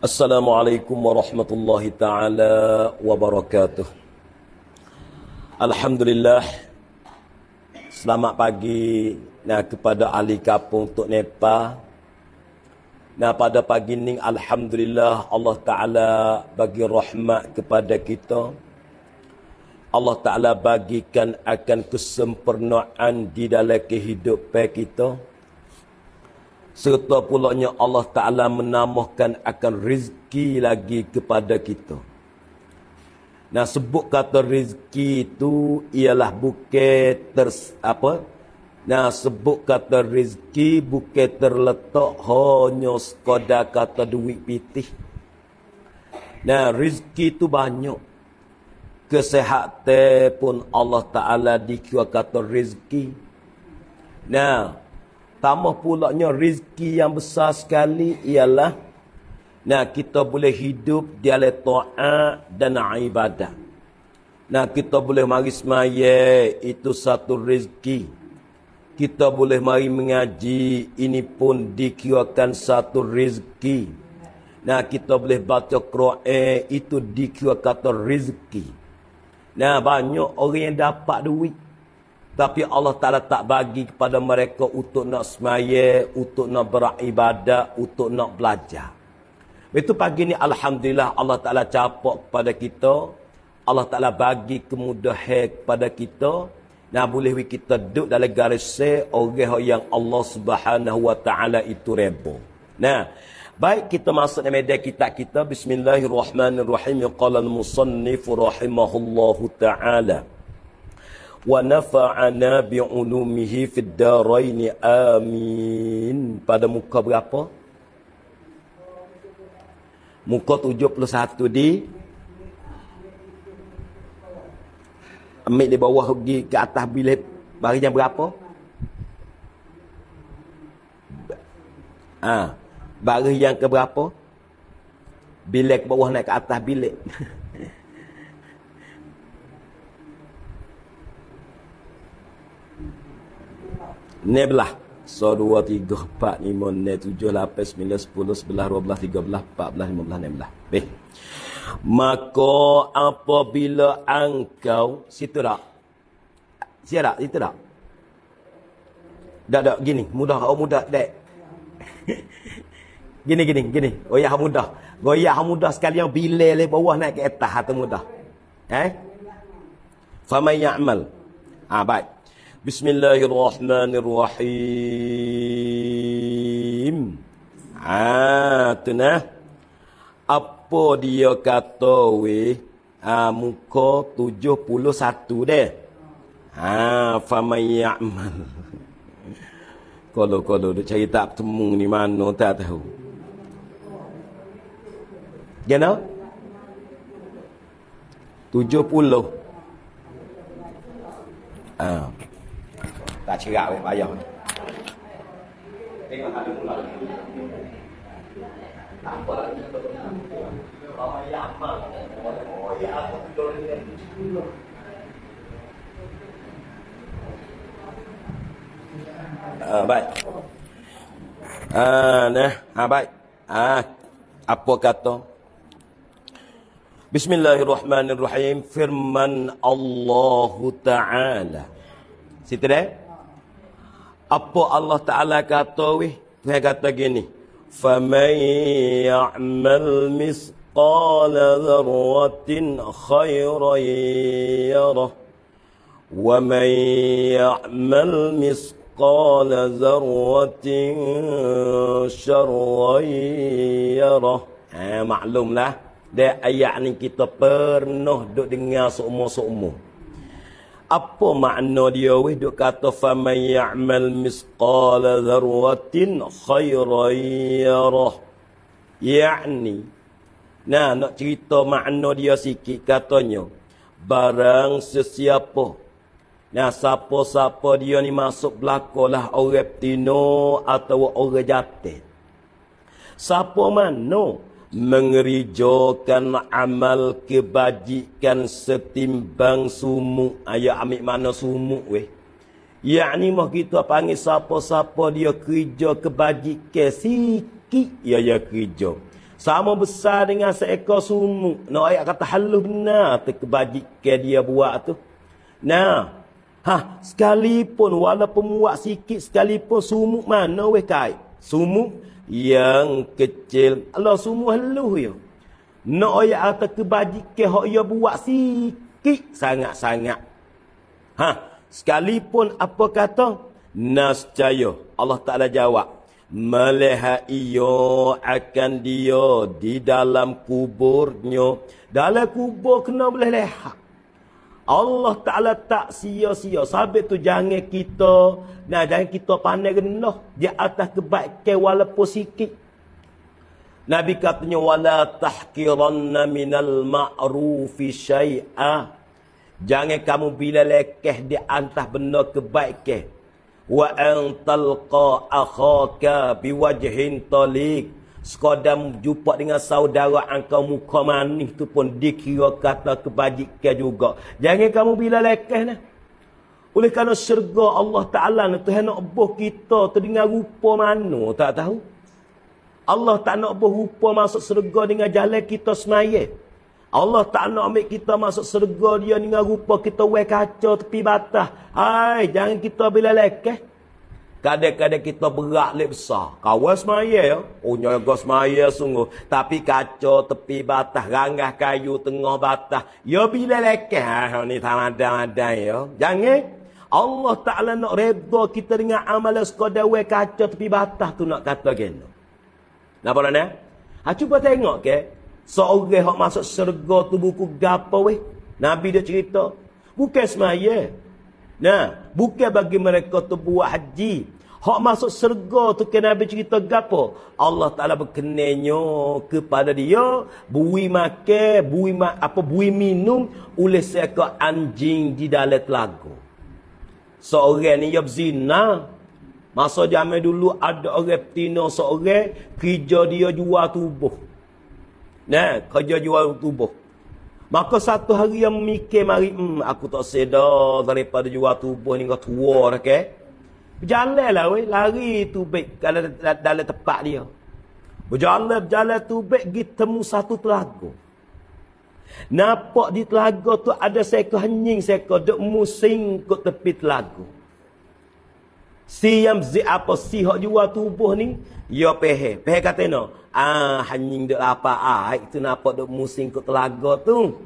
Assalamualaikum warahmatullahi taala wabarakatuh. Alhamdulillah. Selamat pagi nah kepada ahli kampung Tok Nepa. Nah pada pagi ini alhamdulillah Allah taala bagi rahmat kepada kita. Allah taala bagikan akan kesempurnaan di dalam kehidupan kita serta pulaknya Allah Ta'ala menamahkan akan rezeki lagi kepada kita. Nah sebut kata rezeki itu ialah bukit apa? Nah sebut kata rezeki bukit terletak hanya sekadar kata duit pitih. Nah rezeki itu banyak. Kesehatan pun Allah Ta'ala dikira kata rezeki. Nah Tambah pulaknya rezeki yang besar sekali ialah nah kita boleh hidup di atas taat dan ibadah. Nah kita boleh mari semayang itu satu rezeki. Kita boleh mari mengaji ini pun dikirakan satu rezeki. Nah kita boleh baca Quran itu dikira kata rezeki. Nah banyak orang yang dapat duit tapi Allah Ta'ala tak bagi kepada mereka untuk nak semaya, untuk nak beribadah, untuk nak belajar. Itu pagi ni Alhamdulillah Allah Ta'ala capok kepada kita. Allah Ta'ala bagi kemudahan kepada kita. Nah boleh kita duduk dalam garis orang yang Allah Subhanahu Wa Ta'ala itu rebo. Nah, baik kita masuk dalam media kita kita. Bismillahirrahmanirrahim. Qala al-musannifu rahimahullahu Ta'ala. ونفعنا بعلومه في darain. Amin. pada muka berapa muka 71 di ambil di bawah pergi ke atas bilik barinya berapa ah ha. baris yang ke berapa bilik bawah naik ke atas bilik Neblah. So, 2, 3, 4, 5, 6, 7, 8, 9, 10, 11, 12, 13, 14, 15, 16. Beh. Maka apabila engkau... Situ tak? Siap tak? Situ tak? Dah tak? Gini. Mudah. Oh, mudah. Dek. gini, gini, gini. Goyah mudah. Goyah mudah sekali yang bila leh bawah naik ke atas. Itu mudah. Eh? Faman ya'mal. Ah, baik. Bismillahirrahmanirrahim. الله الرحمن الرحيم ha tu nah apa dia kata we ha muka 71 deh ha famayamal kalau-kalau dia cari tak bertemu ni mana tak tahu gena tujuh puluh. 70 ha tak cerak pun payah tu. Ah baik. Ah uh, nah, ah baik. Ah uh, apa kata? Bismillahirrahmanirrahim. Firman Allah Taala. Siterah? Apa Allah Ta'ala kata weh? Dia kata gini. فَمَنْ يَعْمَلْ مِثْقَالَ ذَرَّةٍ خَيْرًا يَرَهُ وَمَنْ يَعْمَلْ مِثْقَالَ ذَرَّةٍ شَرًّا يَرَهُ ha, Maklumlah. Dia ayat ni kita pernah duduk dengar seumur-seumur. apa makna dia weh duk kata faman ya'mal misqala dharratin khairan yarah yakni nah nak cerita makna dia sikit katanya barang sesiapa nah siapa-siapa dia ni masuk belakolah orang tino atau orang jatin siapa mana mengerijokan amal kebajikan setimbang sumuk ayat ah, ambil mana sumuk weh ya ni mah kita panggil siapa-siapa dia kerja kebajikan sikit ya ya kerja sama besar dengan seekor sumuk nak no, ayat kata halus benar tu kebajikan dia buat tu nah Ha, sekalipun walaupun muak sikit sekalipun sumuk mana weh kai? Sumuk yang kecil Allah semua leluh ya nak no, ayat akan kebajikan hak ia buat sikit sangat-sangat ha sekalipun apa kata nascaya Allah Taala jawab melihat iyo akan dia di dalam kuburnya dalam kubur kena boleh lihat Allah Ta'ala tak sia-sia. Sabit tu jangan kita, nah jangan kita pandai rendah. Di atas kebaikan walaupun sikit. Nabi katanya, Wala tahkiranna minal ma'rufi syai'ah. Jangan kamu bila lekeh di atas benda kebaikan. Wa antalqa akhaka biwajhin talik. Sekadar jumpa dengan saudara engkau muka manis tu pun dikira kata kebajikan juga. Jangan kamu bila lekeh ni. Oleh kerana syurga Allah Ta'ala ni Tuhan nak buh kita terdengar rupa mana tak tahu. Allah tak nak buh rupa masuk syurga dengan jalan kita semaya. Allah tak nak ambil kita masuk syurga dia dengan rupa kita wek kaca tepi batas. Hai, jangan kita bila lekeh. Kadang-kadang kita berak lebih besar. Kawan semaya Oh, nyaga semaya sungguh. Tapi kaca tepi batas. Ranggah kayu tengah batas. Ya, bila leka. Ah, ha, oh, ni tak ada, ada ya. Jangan. Allah Ta'ala nak redha kita dengan amalan sekadar kaca tepi batas tu nak kata gila. Nampak tak ni? Ha, cuba tengok ke. Seorang yang masuk syurga tu buku gapa weh. Nabi dia cerita. Bukan Bukan semaya. Nah, bukan bagi mereka tu buat haji. Hak masuk serga tu ke Nabi cerita gapo? Allah Ta'ala berkenanya kepada dia. Bui makan, bui ma apa bui minum. Oleh seekor anjing di dalam telaga. Seorang ni yang berzina. Masa zaman dulu ada orang petina seorang. Kerja dia jual tubuh. Nah, kerja jual tubuh. Maka satu hari yang mikir mari hmm, aku tak sedar daripada jual tubuh ni kau tua dah ke. Berjalanlah, weh, lari tu baik kalau dalam, dalam tempat dia. Berjalan berjalan tu baik pergi temu satu telaga. Nampak di telaga tu ada seekor henying seekor duk musing kat tepi telaga. Siam zi apa sihok jual tubuh ni. yo pehe. Pehe kata no. Ah, hanying dek apa ah. Itu nampak dek musim kot lagu tu.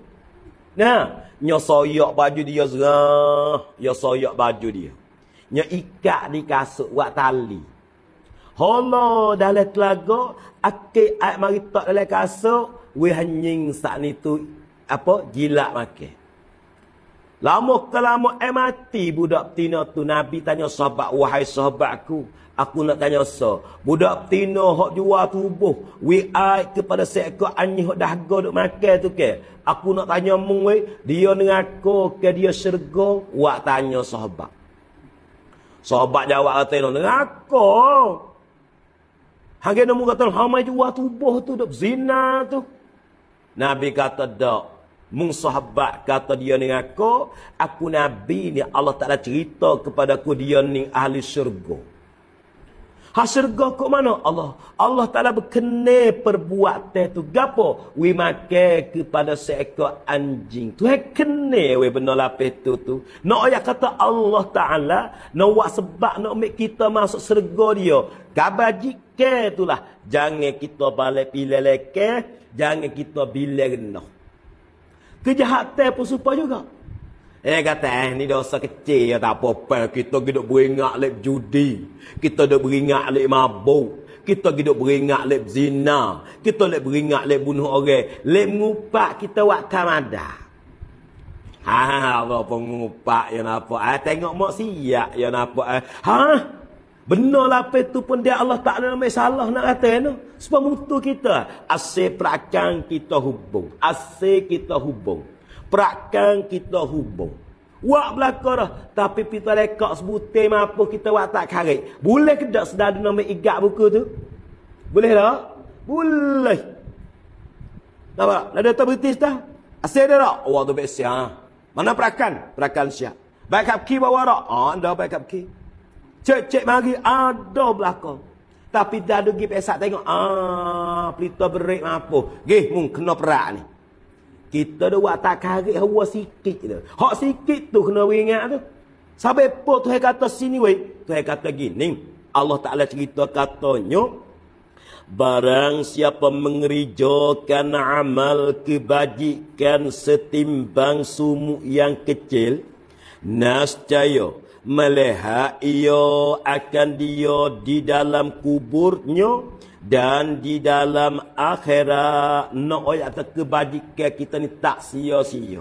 Nah. Nya soyok baju dia zerah. Nya soyok baju dia. Nya ikat di kasut buat tali. Hono dalam telaga. Aki ayat tak dalam kasut. Weh hanying saat itu Apa? Gilak makin. Lama kelama eh mati budak betina tu. Nabi tanya sahabat, wahai sahabatku. Aku nak tanya so. Budak betina hak jual tubuh. We ai kepada seekor anjing dah dahga duk makan tu ke. Aku nak tanya mu we. Dia dengan aku ke dia syurga. Wah tanya sahabat. Sahabat jawab kata dia dengan aku. Hanggir nama kata, hamai jual tubuh tu, duk zina tu. Nabi kata, dok sahabat kata dia dengan aku Aku Nabi ni Allah Ta'ala cerita kepada aku Dia ni ahli syurga Ha syurga kok mana Allah Allah Ta'ala berkena perbuatan tu Gapo We make kepada seekor anjing Tu yang kena we benda lapis tu tu Nak no, ayat kata Allah Ta'ala no, buat sebab nak no, kita masuk syurga dia Khabar ke itulah Jangan kita balik pilih leke Jangan kita bila renuh Kejahatan pun serupa juga. Eh kata, eh ni dosa kecil ya tak apa-apa. Kita kena beringat lep judi. Kita kena beringat lep mabuk. Kita kena beringat lep zina. Kita kena beringat lep bunuh orang. Lep ngupak kita buat kamada. Ha, ha, ha, Allah pun ngupak ya napa? Eh, tengok mak siap ya napa? Eh. Ha? Benar lapis tu pun dia Allah tak namai salah nak kata ya, ni. Sebab mutu kita. Asyik perakang kita hubung. Asyik kita hubung. Perakang kita hubung. Wak belakang dah. Tapi kita lekak sebutin apa kita wak tak karik. Boleh ke tak sedar nama igat buku tu? Boleh tak? Boleh. Nampak tak? Lada tak berhenti sedar? Asyik ada tak? Wak tu biasa. Ha. Mana perakan? Perakan siap. Baik kapki bawa tak? Ha, anda baik kapki. Baik Cek-cek mari ada belakang. Tapi dah pergi pesak tengok. Ah, pelita berik apa. Gih, mung kena perak ni. Kita dah buat tak karik hawa sikit tu. Hak sikit tu kena ingat tu. Sampai apa tu yang kata sini weh. Tu yang kata gini. Allah Ta'ala cerita katanya. Barang siapa mengerijakan amal kebajikan setimbang sumuk yang kecil. nascayo melihat ia akan dia di dalam kuburnya dan di dalam akhirat no ayat atau kebajikan kita ni tak sia-sia.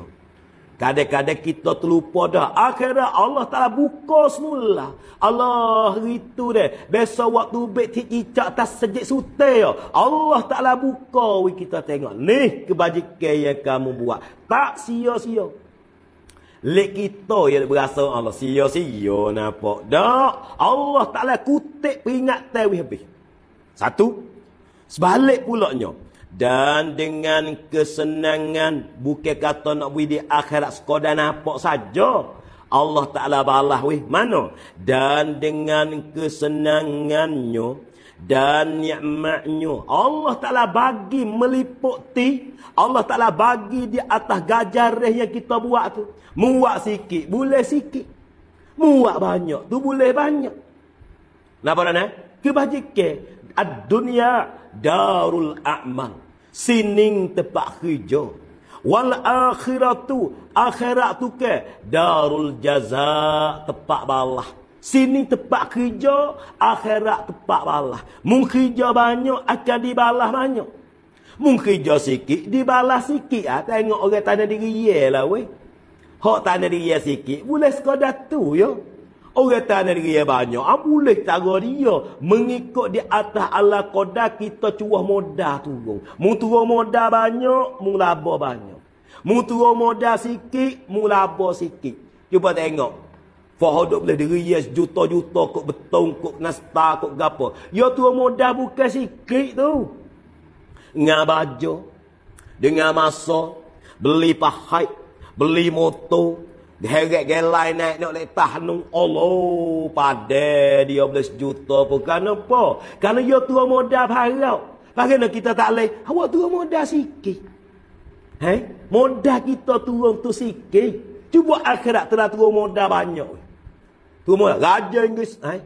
Kadang-kadang kita terlupa dah. akhirat Allah Ta'ala buka semula. Allah itu deh. Besok waktu baik ti icak ya, tak sejik sute. Allah Ta'ala buka. We Kita tengok. Ni kebajikan yang kamu buat. Tak sia-sia. Lek kita yang berasa Allah sia-sia nampak dak. Allah Taala kutip peringatan wih habis. Satu. Sebalik pulaknya dan dengan kesenangan bukan kata nak bui di akhirat sekodan nampak saja. Allah Ta'ala balah weh mana? Dan dengan kesenangannya, dan nikmatnya Allah Taala bagi meliputi Allah Taala bagi di atas gajarah yang kita buat tu muak sikit boleh sikit muak banyak tu boleh banyak napa dan eh kebajikan ad-dunya darul a'mal sining tempat kerja wal akhiratu akhirat tu ke darul jaza tempat balas Sini tempat kerja, akhirat tempat balas. Mungkin kerja banyak, akan dibalas banyak. Mungkin kerja sikit, dibalas sikit. Ha, tengok orang tanah diri ye lah weh. Hak tanah diri ye sikit, boleh sekadar tu ya. Orang tanah diri ye banyak, ha, boleh cara dia. Mengikut di atas ala kodak, kita cuah modal turun. Mung turun modal banyak, mung labor banyak. Mung turun modal sikit, mung labor sikit. Cuba tengok. Fahad boleh dirias juta-juta kok betong kok nasta kok gapo. Yo tu modal bukan sikit tu. Ngah baju dengan masa beli pahai, beli motor, Geret gelai naik nak naik tahnu Allah pada dia belas juta pun kan apa? Karena yo tua muda harap. Bagaimana kita tak leh? Awak tua muda sikit. Hei? Muda kita turun tu sikit tu buat akhirat telah turun modal banyak. Turun modal raja Inggeris. Hai.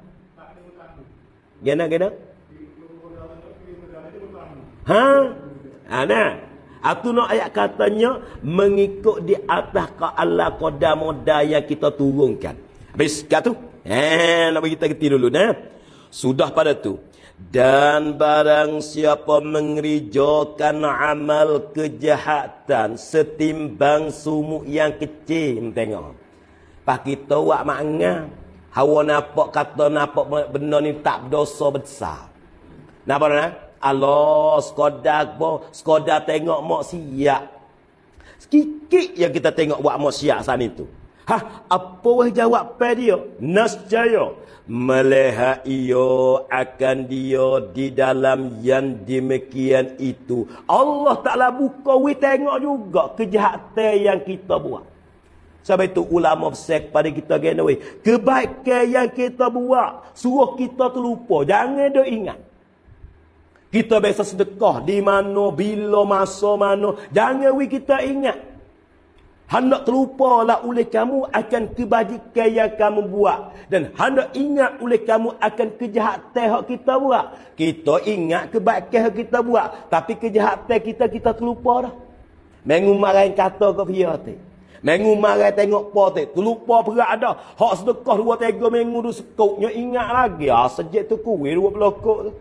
Gena gena. Ha? Ana. Ha, Atu nak ayat katanya mengikut di atas ke Allah qada modal yang kita turunkan. Habis kat tu. Eh, nak bagi kita dulu nah. Sudah pada tu. Dan barang siapa mengerijakan amal kejahatan setimbang sumuk yang kecil. Tengok. Pak kita wak makna. Hawa nampak kata nampak benda ni tak dosa besar. Nampak mana? Eh? Allah sekodak pun. Sekodak tengok maksiat. Sikit yang kita tengok buat maksiat sana itu. Ha, apa yang jawab pada dia? jaya, meleha iyo akan dia di dalam yang demikian itu. Allah taklah buka, we tengok juga kejahatan yang kita buat. Sebab itu ulama besar pada kita gena we. Kebaikan yang kita buat, suruh kita terlupa. Jangan dia ingat. Kita biasa sedekah di mana, bila, masa mana. Jangan we kita ingat. Hendak terlupalah oleh kamu akan kebajikan yang kamu buat. Dan hendak ingat oleh kamu akan kejahatan yang kita buat. Kita ingat kebaikan yang kita buat. Tapi kejahatan kita, kita terlupa dah. Mengumarai kata ke fiyah hati. Mengumarai tengok poti. Terlupa perak ada. Hak sedekah dua tiga mengudu sekutnya ingat lagi. Ah, sejak tu kuih dua pelokok tu.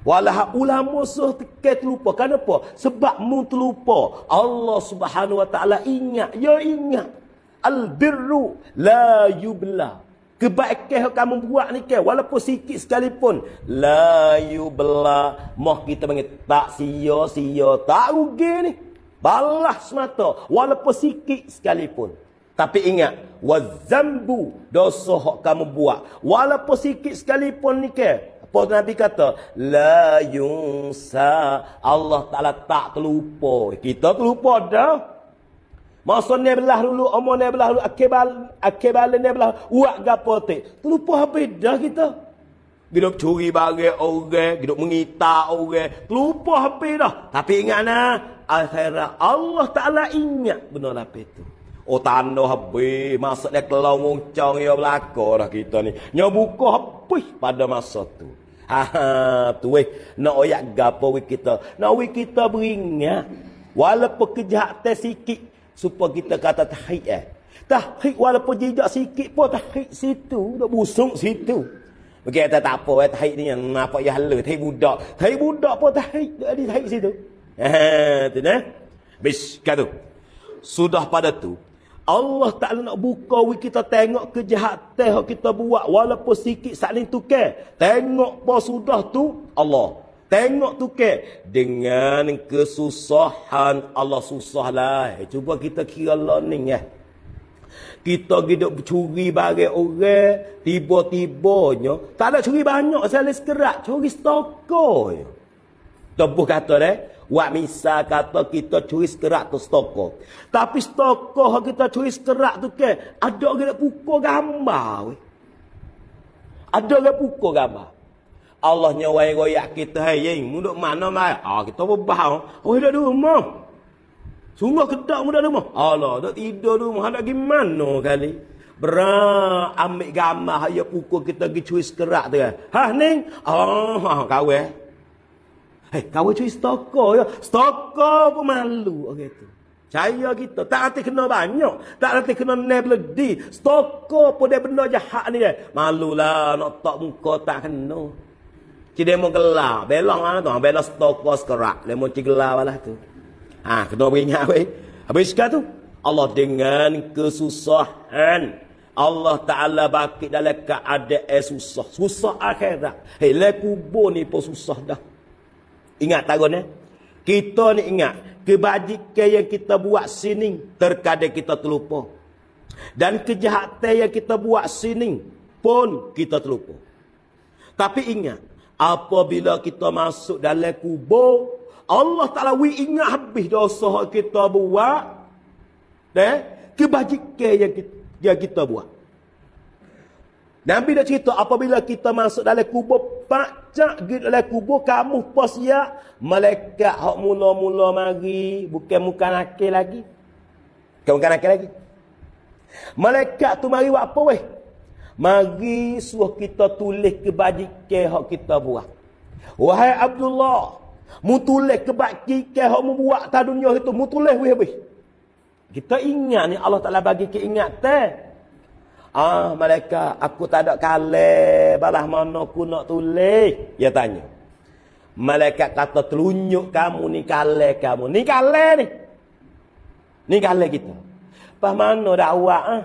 Walah ulama suh ke terlupa. Kenapa? Sebab mu terlupa. Allah subhanahu wa ta'ala ingat. Ya ingat. Al-birru la yubla. Kebaikan yang kamu buat ni ke. Walaupun sikit sekalipun. La yubla. Moh kita panggil tak sia sia. Tak rugi ni. Balah semata. Walaupun sikit sekalipun. Tapi ingat. Wazambu dosa yang kamu buat. Walaupun sikit sekalipun ni ke apa tu Nabi kata? La yunsa. Allah Ta'ala tak terlupa. Kita terlupa dah. Maksudnya belah dulu, omongnya belah dulu, akibal, akibalnya belah, uak gapo te. Terlupa habis dah kita. Kita curi bagi orang, kita mengita orang. Terlupa habis dah. Tapi ingat nah, akhirat Allah Ta'ala ingat benar apa itu. Oh tanda habis, maksudnya kelongong cong ya belakang dah kita ni. Nyobuka habis pada masa tu. Ha ha tu weh nak oyak gapo we kita. Nak we kita beringat walaupun kejahat teh sikit supaya kita kata tahik eh. Tahik walaupun jejak sikit pun tahik situ, dah busuk situ. Bagi kata tak apa, eh. tahik ni yang apa yang hala, tahik budak. Tahik budak pun tahik, jadi tahik situ. Ha ha, tu nah. Bish, kata tu. Sudah pada tu, Allah Ta'ala nak buka kita tengok kejahatan yang kita buat walaupun sikit saling tukar. Tengok apa sudah tu Allah. Tengok tu ke dengan kesusahan Allah susah lah. Eh, cuba kita kira lah ni ya. Kita kita curi barang orang tiba-tibanya. Tak ada curi banyak Saya sekali kerak, Curi stokoh. Tepuk kata dah. Wa misa kata kita curi sekerak tu stokoh, Tapi stokoh kita curi sekerak tu ke. Ada orang nak pukul gambar. We. Ada orang pukul gambar. Allah nyawai goyak kita. Hey, yang muda mana mai? Ah, kita berbahau. Oh, dah rumah. Sungguh kedak muda rumah. Allah, dah tidur rumah. Dah gimana kali? Berang ambil gambar. Ya pukul kita pergi curi sekerak tu. Ha, ning, Oh, ah, kawai. Hei, kawan cuy stoko ya. Stoko pun malu. Okey tu. Caya kita. Tak nanti kena banyak. Tak nanti kena nebledi. Stoko pun dia benda jahat ni. Eh. lah, nak tak muka tak kena. Cik dia mau gelar. Belong lah tu. Belong stoko sekerak. Dia mau cik gelar lah tu. Ha, kena beringat weh. Habis sekat tu. Allah dengan kesusahan. Allah Ta'ala bakit dalam keadaan susah. Susah akhirat. Hei, lekubur ni pun susah dah. Ingat tarun eh? Kita ni ingat. Kebajikan yang kita buat sini. Terkadang kita terlupa. Dan kejahatan yang kita buat sini. Pun kita terlupa. Tapi ingat. Apabila kita masuk dalam kubur. Allah Ta'ala we ingat habis dosa yang kita buat. Eh? Kebajikan yang kita, yang kita buat. Nabi dah cerita apabila kita masuk dalam kubur pak cak gitu dalam kubur kamu pas ya malaikat hok mula-mula mari bukan muka nakal lagi. kamu muka nakal lagi. Malaikat tu mari buat apa weh? Mari suruh kita tulis kebajikan hok kita buat. Wahai Abdullah, mu tulis kebajikan hok mu buat ta itu mu tulis weh weh. Kita ingat ni Allah Taala bagi keingatan. Ah mereka aku tak ada kalah balah mana ku nak tulis Ya tanya Mereka kata telunjuk kamu ni kalah kamu ni kalah ni ni kalah kita pas mana dakwah ah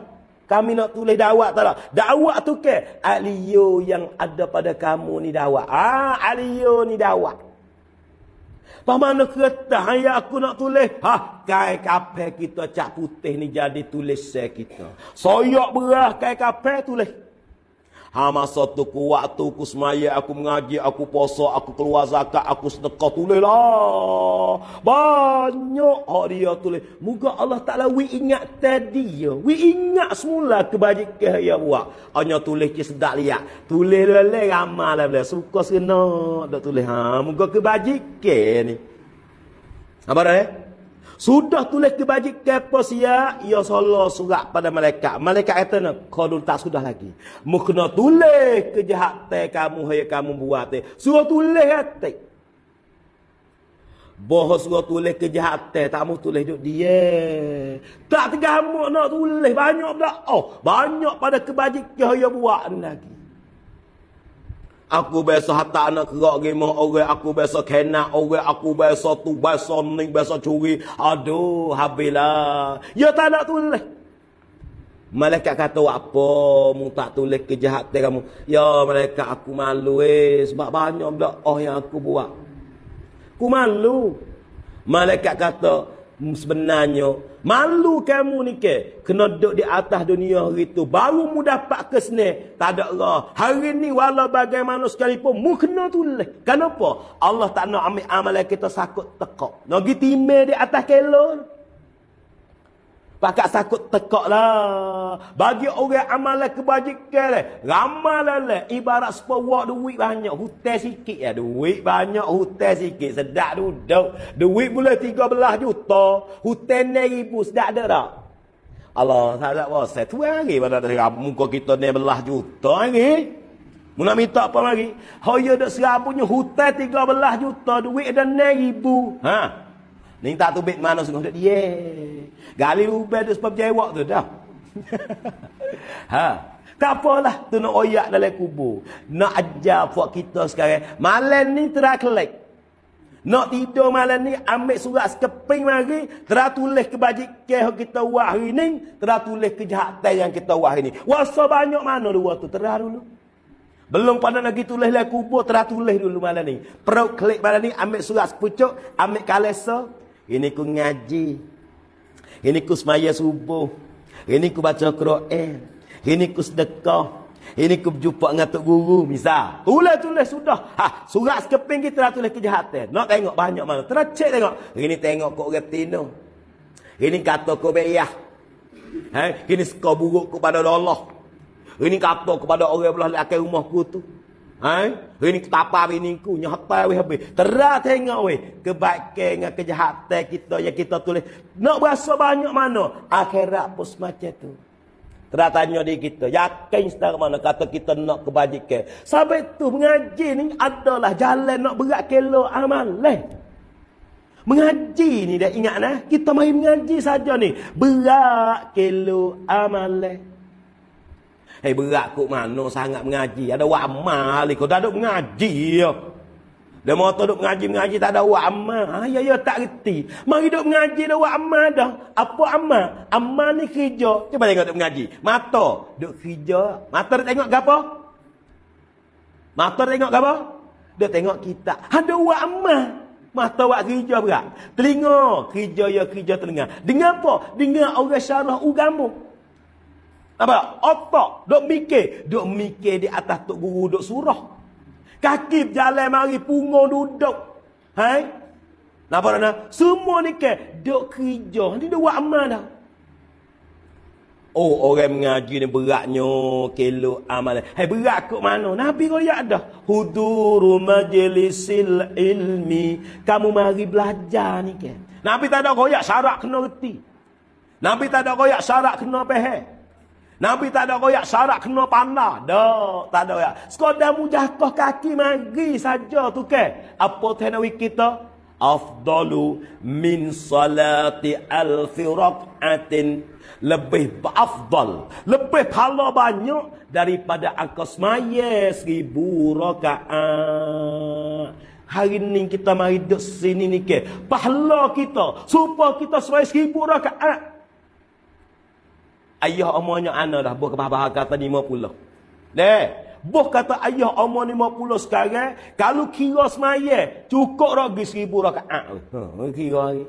kami nak tulis dakwah tak tak dakwah tu ke aliyo yang ada pada kamu ni dakwah ah aliyo ni dakwah Pemana kereta yang aku nak tulis? Ha, kai kapal kita cak putih ni jadi tulis saya kita. Soyok berah kai kapal tulis. Ha masa ku waktu ku semaya aku mengaji aku puasa aku keluar zakat aku sedekah tulis lah. Banyak hak dia tulis. Moga Allah Taala wi ingat tadi ya. Wi ingat semula kebajikan yang dia buat. Hanya tulis ke sedak liat. Tulis lele ramal lah Suka serenak dak tulis. Ha moga kebajikan ni. Apa dah eh? Sudah tulis kebajikan apa siap, ya Allah surat pada malaikat. Malaikat kata, kau tak sudah lagi. Mu kena tulis kejahatan kamu, hai kamu buat. Suruh tulis hati. Ya, Bahawa suruh tulis kejahatan, tak mau tulis duduk dia. Tak tergamuk nak tulis, banyak dah. Oh, banyak pada kebajikan yang buat lagi. Aku biasa hantar anak kerak gimana orang. Aku biasa kena, orang. Aku biasa tu, biasa ni, biasa curi. Aduh, habislah. Ya tak nak tulis. Malaikat kata, apa mu tak tulis kejahatan kamu? Ya, malaikat aku malu eh. Sebab banyak pula oh yang aku buat. Aku malu. Malaikat kata, sebenarnya malu kamu ni ke kena duduk di atas dunia hari itu baru mu dapat ke sini tak ada Allah hari ni wala bagaimana sekalipun mu kena tulis kenapa Allah tak nak ambil amalan kita sakut tekak lagi timir di atas kelor Pakak takut tekak lah. Bagi orang amalan lah kebajikan lah. Ramal lah lah. Ibarat sepawak duit banyak. Hutan sikit ya. Duit banyak. Hutan sikit. Sedap duduk. Duit boleh tiga belah juta. Hutan ni ribu. Sedap ada tak? Allah tak ada puasa. Itu hari pada terang. Muka kita ni belah juta hari. Muna minta apa lagi? Hoya oh, dok serabunya hutan belah juta. Duit ada ni ribu. Haa. Ni tak tubik mana sungguh dia. Ye. Gali ubah tu sebab jewak tu dah. ha. Tak apalah tu nak oyak dalam kubur. Nak ajar buat kita sekarang. Malam ni terakhir. Nak tidur malam ni ambil surat sekeping mari. Terah tulis kebajikan yang kita buat hari ni. Terah tulis kejahatan yang kita buat hari ni. Wasa banyak mana dua tu. Terah dulu. Belum pernah lagi tulis lah kubur. Terah tulis dulu malam ni. Perut klik malam ni ambil surat sepucuk. Ambil kalesa. Ini ku ngaji. Ini ku semaya subuh. Ini ku baca Quran. Ini ku sedekah. Ini ku berjumpa dengan Tok Guru. Misal. Tulis tulis sudah. Ha, surat sekeping kita dah tulis kejahatan. Nak tengok banyak mana. Tercek tengok. Ini tengok kau retino. Ini kata kau beriah. Ha, ini suka buruk kepada Allah. Ini kata kepada orang belah di rumah ku tu. Hai, hari ni ketapa bini ku nyapa weh habis. Terah tengok weh kebaikan dengan kejahatan kita yang kita tulis. Nak berasa banyak mana? Akhirat pun semacam tu. Terah tanya diri kita, yakin sedar mana kata kita nak kebajikan. Sampai tu mengaji ni adalah jalan nak berat kelo amalan. Mengaji ni dah ingat nah, kita mari mengaji saja ni. Berat kelo amalan. Hei berat kok mana sangat mengaji. Ada wak amal ikut. Tak ada mengaji. Dia mahu tu duduk mengaji-mengaji tak ada wak amal. Ah, ya, ya, tak kerti. Mari duduk mengaji ada wak amal dah. Apa amal? Amal ni kerja. Cuba tengok duduk mengaji. Mata. Duduk kerja. Mata dia tengok ke apa? Mata dia tengok ke apa? Dia tengok kita. Ada wak amal. Mata buat kerja berat. Telinga. Kerja ya kerja telinga. Dengan apa? Dengan orang syarah ugamu. Nampak tak? Otak. Duk mikir. Duk mikir di atas Tok Guru. Duk surah. Kaki jalan mari. Punggung duduk. Hai? Nampak tak? Semua ni ke. Duk kerja. Ni duk buat amal dah. Oh, orang mengaji ni beratnya. Kelo amal. Hai, berat kot mana? Nabi kau yak dah. Huduru majlisil ilmi. Kamu mari belajar ni ke. Nabi tak ada koyak syarat kena reti. Nabi tak ada koyak syarat kena peheh. Nabi tak ada royak syarat kena pandah. Dah, tak ada royak. Sekadar mu kaki mari saja tu ke. Apa tenawi kita? Afdalu min salati al-firqatin Lebih afdal. Lebih pahala banyak daripada angka semaya seribu rakaat. Hari ni kita mari duduk sini ni ke. Pahala kita. Supaya kita semaya seribu rakaat ayah omonya ana dah buah kebah bahagia kata lima puluh. Dek. Buah kata ayah omong lima puluh sekarang. Kalau kira semaya. Cukup rogi seribu rogi. Ah, oh, ha, oh, oh, kira lagi.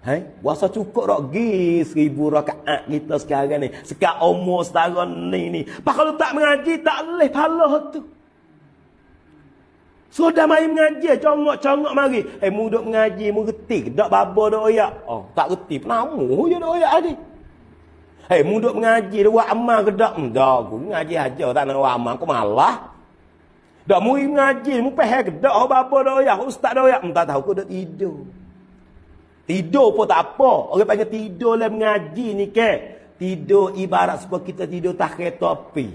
Hai, wasa cukup rak gi seribu rakaat kita sekarang ni. Sekak umur setara ni ni. Pak kalau tak mengaji tak leh pahala tu. Sudah so, mai mengaji, congok-congok mari. Eh hey, muduk mengaji, mu reti, dak babo dak oyak. Oh, tak reti. Penamu je dak oyak adik. Hei, mu duk mengaji, dia buat amal ke tak? Tak, hmm, aku mengaji aja tak nak buat amal. Aku malah. Dah mu mengaji, mu pahal ke tak? Oh, apa dah ya? Ustaz dah ya? Tak tahu, aku duk tidur. Tidur pun tak apa. Orang panggil tidur lah mengaji ni ke? Tidur ibarat sebab kita tidur tak kaya topi.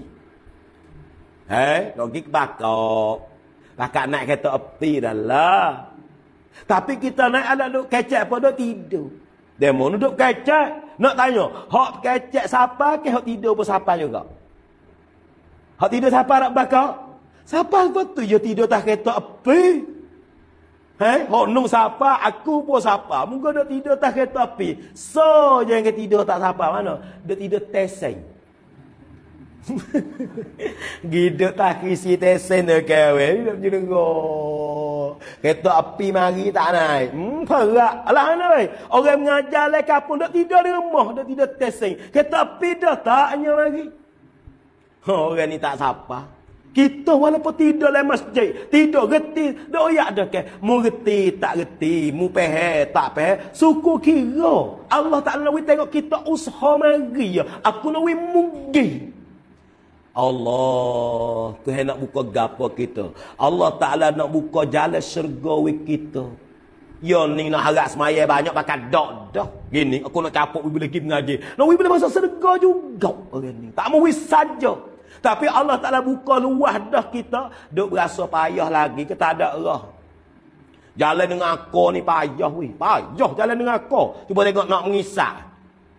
Hei, nak pergi ke bakok. naik kereta topi, dah lah. Tapi kita naik anak duk kecek pun duk tidur. Demo duduk kecek. Nak tanya. Hak kecek siapa ke hak tidur pun siapa juga. Hak tidur siapa nak bakar. Siapa betul yo tidur tak kereta api. Hei, hok nung siapa, aku pun siapa. Muka nak tidur tak kereta api. So, jangan tidur tak siapa. Mana? Dia tidur tesai. Gidak tak isi tesen dah kawin. Dia pergi dengar. Kereta api mari tak naik. Hmm, perak. Alah, anak baik. Eh? Orang mengajar lah kapun. Dia tidur di rumah. Dia tidur tesen. Kereta api dah tak hanya lagi. Ha, orang ni tak sapa. Kita walaupun tidur di masjid. Tidur reti. Dia oyak dah ke. Mu reti tak reti. Mu pehe tak pehe. Suku kira. Allah tak nak tengok kita usaha mari. Ya. Aku nak wih mugi. Allah tu nak buka gapo kita Allah Ta'ala nak buka jalan syurga with kita Yo ni nak harap semaya banyak pakai dok dok Gini aku nak kapok we boleh pergi mengaji Nak we boleh masuk syurga juga orang ni Tak mau we saja Tapi Allah Ta'ala buka luah dah kita Dok berasa payah lagi Kita tak ada roh Jalan dengan aku ni payah we Payah jalan dengan aku Cuba tengok nak mengisah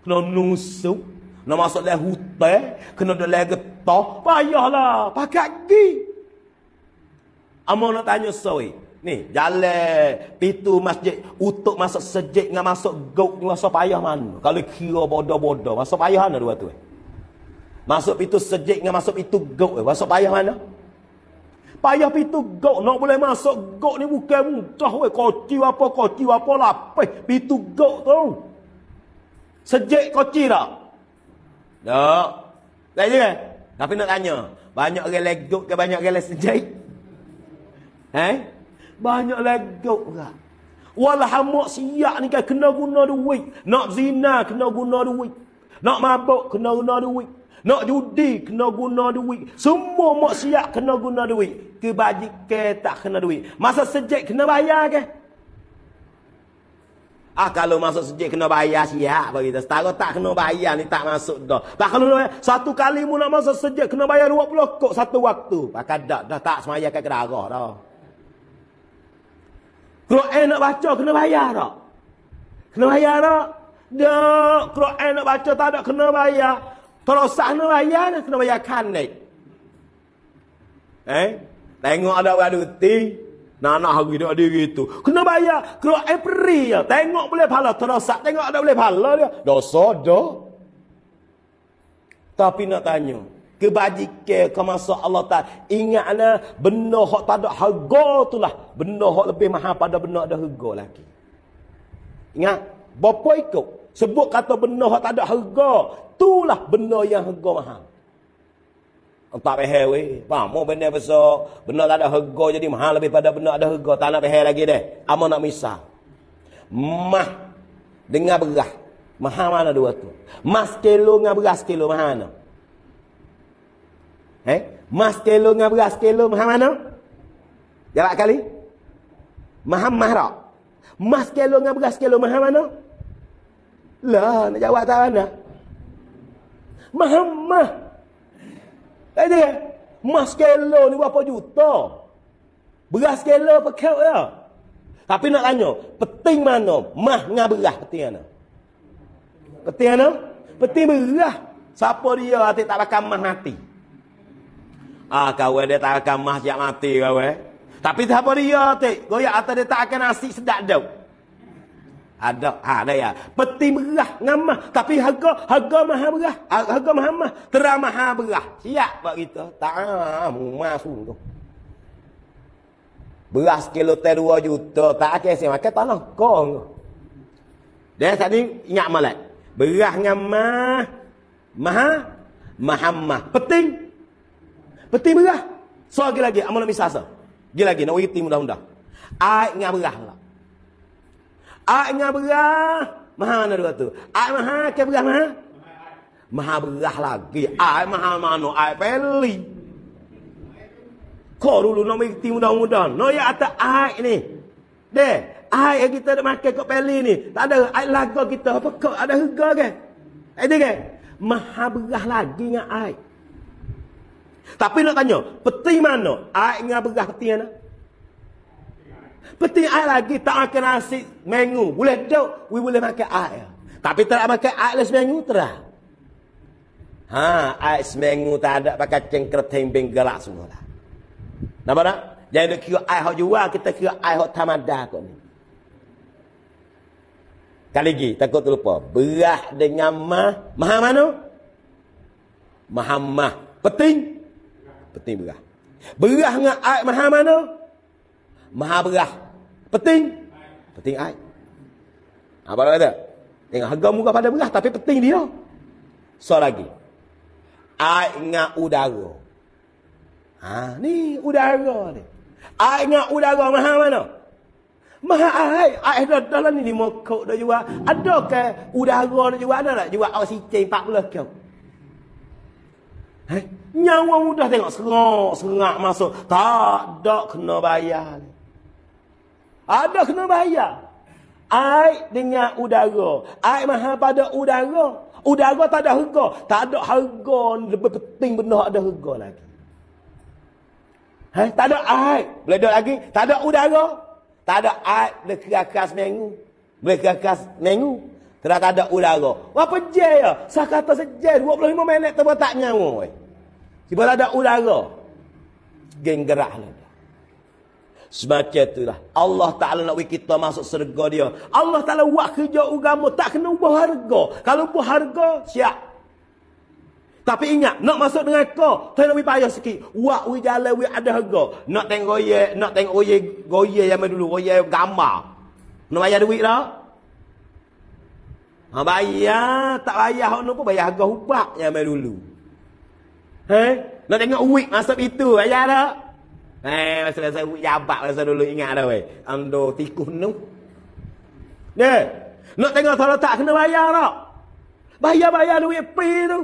Kena nusuk nak masuk dalam hutan, kena dalam getah, payahlah, pakai gigi. Amor nak tanya soi. Ni, jalan pintu masjid utuk masuk sejik dengan masuk gok masuk payah mana? Kalau kira bodoh-bodoh, masuk payah mana dua tu? Eh? Masuk pintu sejik dengan masuk pintu gok, eh? masuk payah mana? Payah pintu gok, nak boleh masuk gok ni bukan mudah. Eh? Koci apa, koci apa, lapih. Pintu gok tu. Sejik koci tak? Tak. Tak je kan? Tapi nak tanya. Banyak orang legok ke banyak orang sejaik? Eh? Banyak legok ke? Walhamak siap ni kan kena guna duit. Nak zina kena guna duit. Nak mabuk kena guna duit. Nak judi kena guna duit. Semua maksiat kena guna duit. Kebajikan tak kena duit. Masa sejak kena bayar ke? Kan? Ah kalau masuk sejik kena bayar siap bagi kita. Setara tak kena bayar ni tak masuk dah. Tak kalau satu kali mu nak masuk sejik kena bayar dua puluh kok satu waktu. Pakai dah dah tak semaya ke kedarah dah. Quran nak baca kena bayar tak? Kena bayar tak? Kalau Quran nak baca tak ada kena bayar. Terosak kena bayar kena bayar kan Eh? Tengok ada orang duti. Nak anak hari dia ada gitu. Kena bayar. Kena every year. Tengok boleh pahala. terasa. tengok ada boleh pahala dia. Dosa dah. Tapi nak tanya. Kebajikan ke masa Allah tak ingatlah benda hak tak ada harga tu lah. Benda hak lebih mahal pada benda ada harga lagi. Ingat. Bapa ikut. Sebut kata benda hak tak ada harga. Itulah benda yang harga mahal. Tak peher weh. Faham? Mau benda besar. Benda tak ada harga jadi mahal lebih pada benda ada harga. Tak nak peher lagi deh. Apa nak misal? Mah. Dengar berah. Mahal mana dua tu? Mas kilo dengan beras kilo mahal mana? Eh? Mas kilo dengan beras kilo mahal mana? Jawab kali. Mahal mahrak. Mas kilo dengan beras kilo mahal mana? Lah, nak jawab tak mana? Mahal mahrak. Eh dia, emas kilo ni berapa juta? Beras kilo apa kau ya? Tapi nak tanya, penting mana? Mah dengan beras penting mana? Penting mana? Penting beras. Siapa dia hati tak akan mah mati? Ah, kawan eh, dia tak akan mah siap mati eh Tapi siapa dia hati? Goyak atas dia tak akan nasi sedap dah ada ha ya. peti berah nama tapi harga harga maha berah ha, harga maha mah terang mahal berah siap buat kita ta'amu ha, ha, masuk tu beras kilo teh dua juta tak akan saya makan tanah kong dan saat ni ingat malat beras nama maha mahammah peting peti berah so lagi lagi amal misasa lagi lagi nak beriti mudah-mudah ai ngam berah lah Ak nya berah. Maha mana dua tu? Ak maha ke berah maha? Maha berah lagi. Ak maha mana? Ak peli. Kau dulu nak berhenti muda-muda. Nak yang atas ak ni. Deh. Ak yang kita nak makan kat peli ni. Tak ada. Ak lagu kita. Apa kau ada harga ke? Eh ke? Maha berah lagi dengan ak. Tapi nak tanya. Peti mana? Ak yang berah peti mana? Ya, Peti air lagi tak akan nasi mengu. Boleh duduk, we boleh makan air. Tapi tak makan air lah semengu, terang. Ha, air semengu tak ada pakai cengker tembing gelak semua lah. Nampak tak? Jangan nak kira air hak jual, ah, kita kira air hak tamada kot ni. Kali lagi, takut terlupa. Berah dengan mah. Maha mana? Maha mah. Peting? Peting berah. Berah dengan air maha mana? Maha berah. Penting? Penting ai. Apa ha, ada? Tengah harga muka pada murah tapi penting dia. So lagi. Ai ngak udara. Ha, ni udara ni. Ai ngak udara mahal mana? Maha ai, ai dah dalam ni lima kok dah jual. Adakah udara nak jual ada tak jual oksigen 40 kau? Hai, nyawa mudah tengok serak, serak masuk. Tak ada kena bayar. Ada kena bayar. Air dengan udara. Air mahal pada udara. Udara tak ada harga. Tak ada harga lebih penting benda ada harga lagi. Ha? Tak ada air. Boleh duduk lagi. Tak ada udara. Tak ada air. Boleh kerakas minggu. Boleh kerakas minggu. Tidak ada udara. Apa je ya? Saya kata sejen. 25 minit terbatak nyawa. Sebab tak ada udara. Geng gerak lah. Semacam itulah. Allah Ta'ala nak buat kita masuk serga dia. Allah Ta'ala buat kerja agama tak kena ubah harga. Kalau ubah harga, siap. Tapi ingat, nak masuk dengan kau, tak nak payah sikit. Wak we jalan, ada harga. Nak tengok goye, nak tengok goye, goye yang dulu, goye gambar. Nak bayar duit tak Ha, bayar, tak bayar hak pun bayar harga hubak yang dulu. Eh? Nak tengok uik masuk itu, bayar tak? Lah. Eh, masa masa jabat masa dulu ingat dah weh. Ando tikus nu. Ni. Nak tengok salah tak kena bayar tak? Bayar-bayar duit pi tu.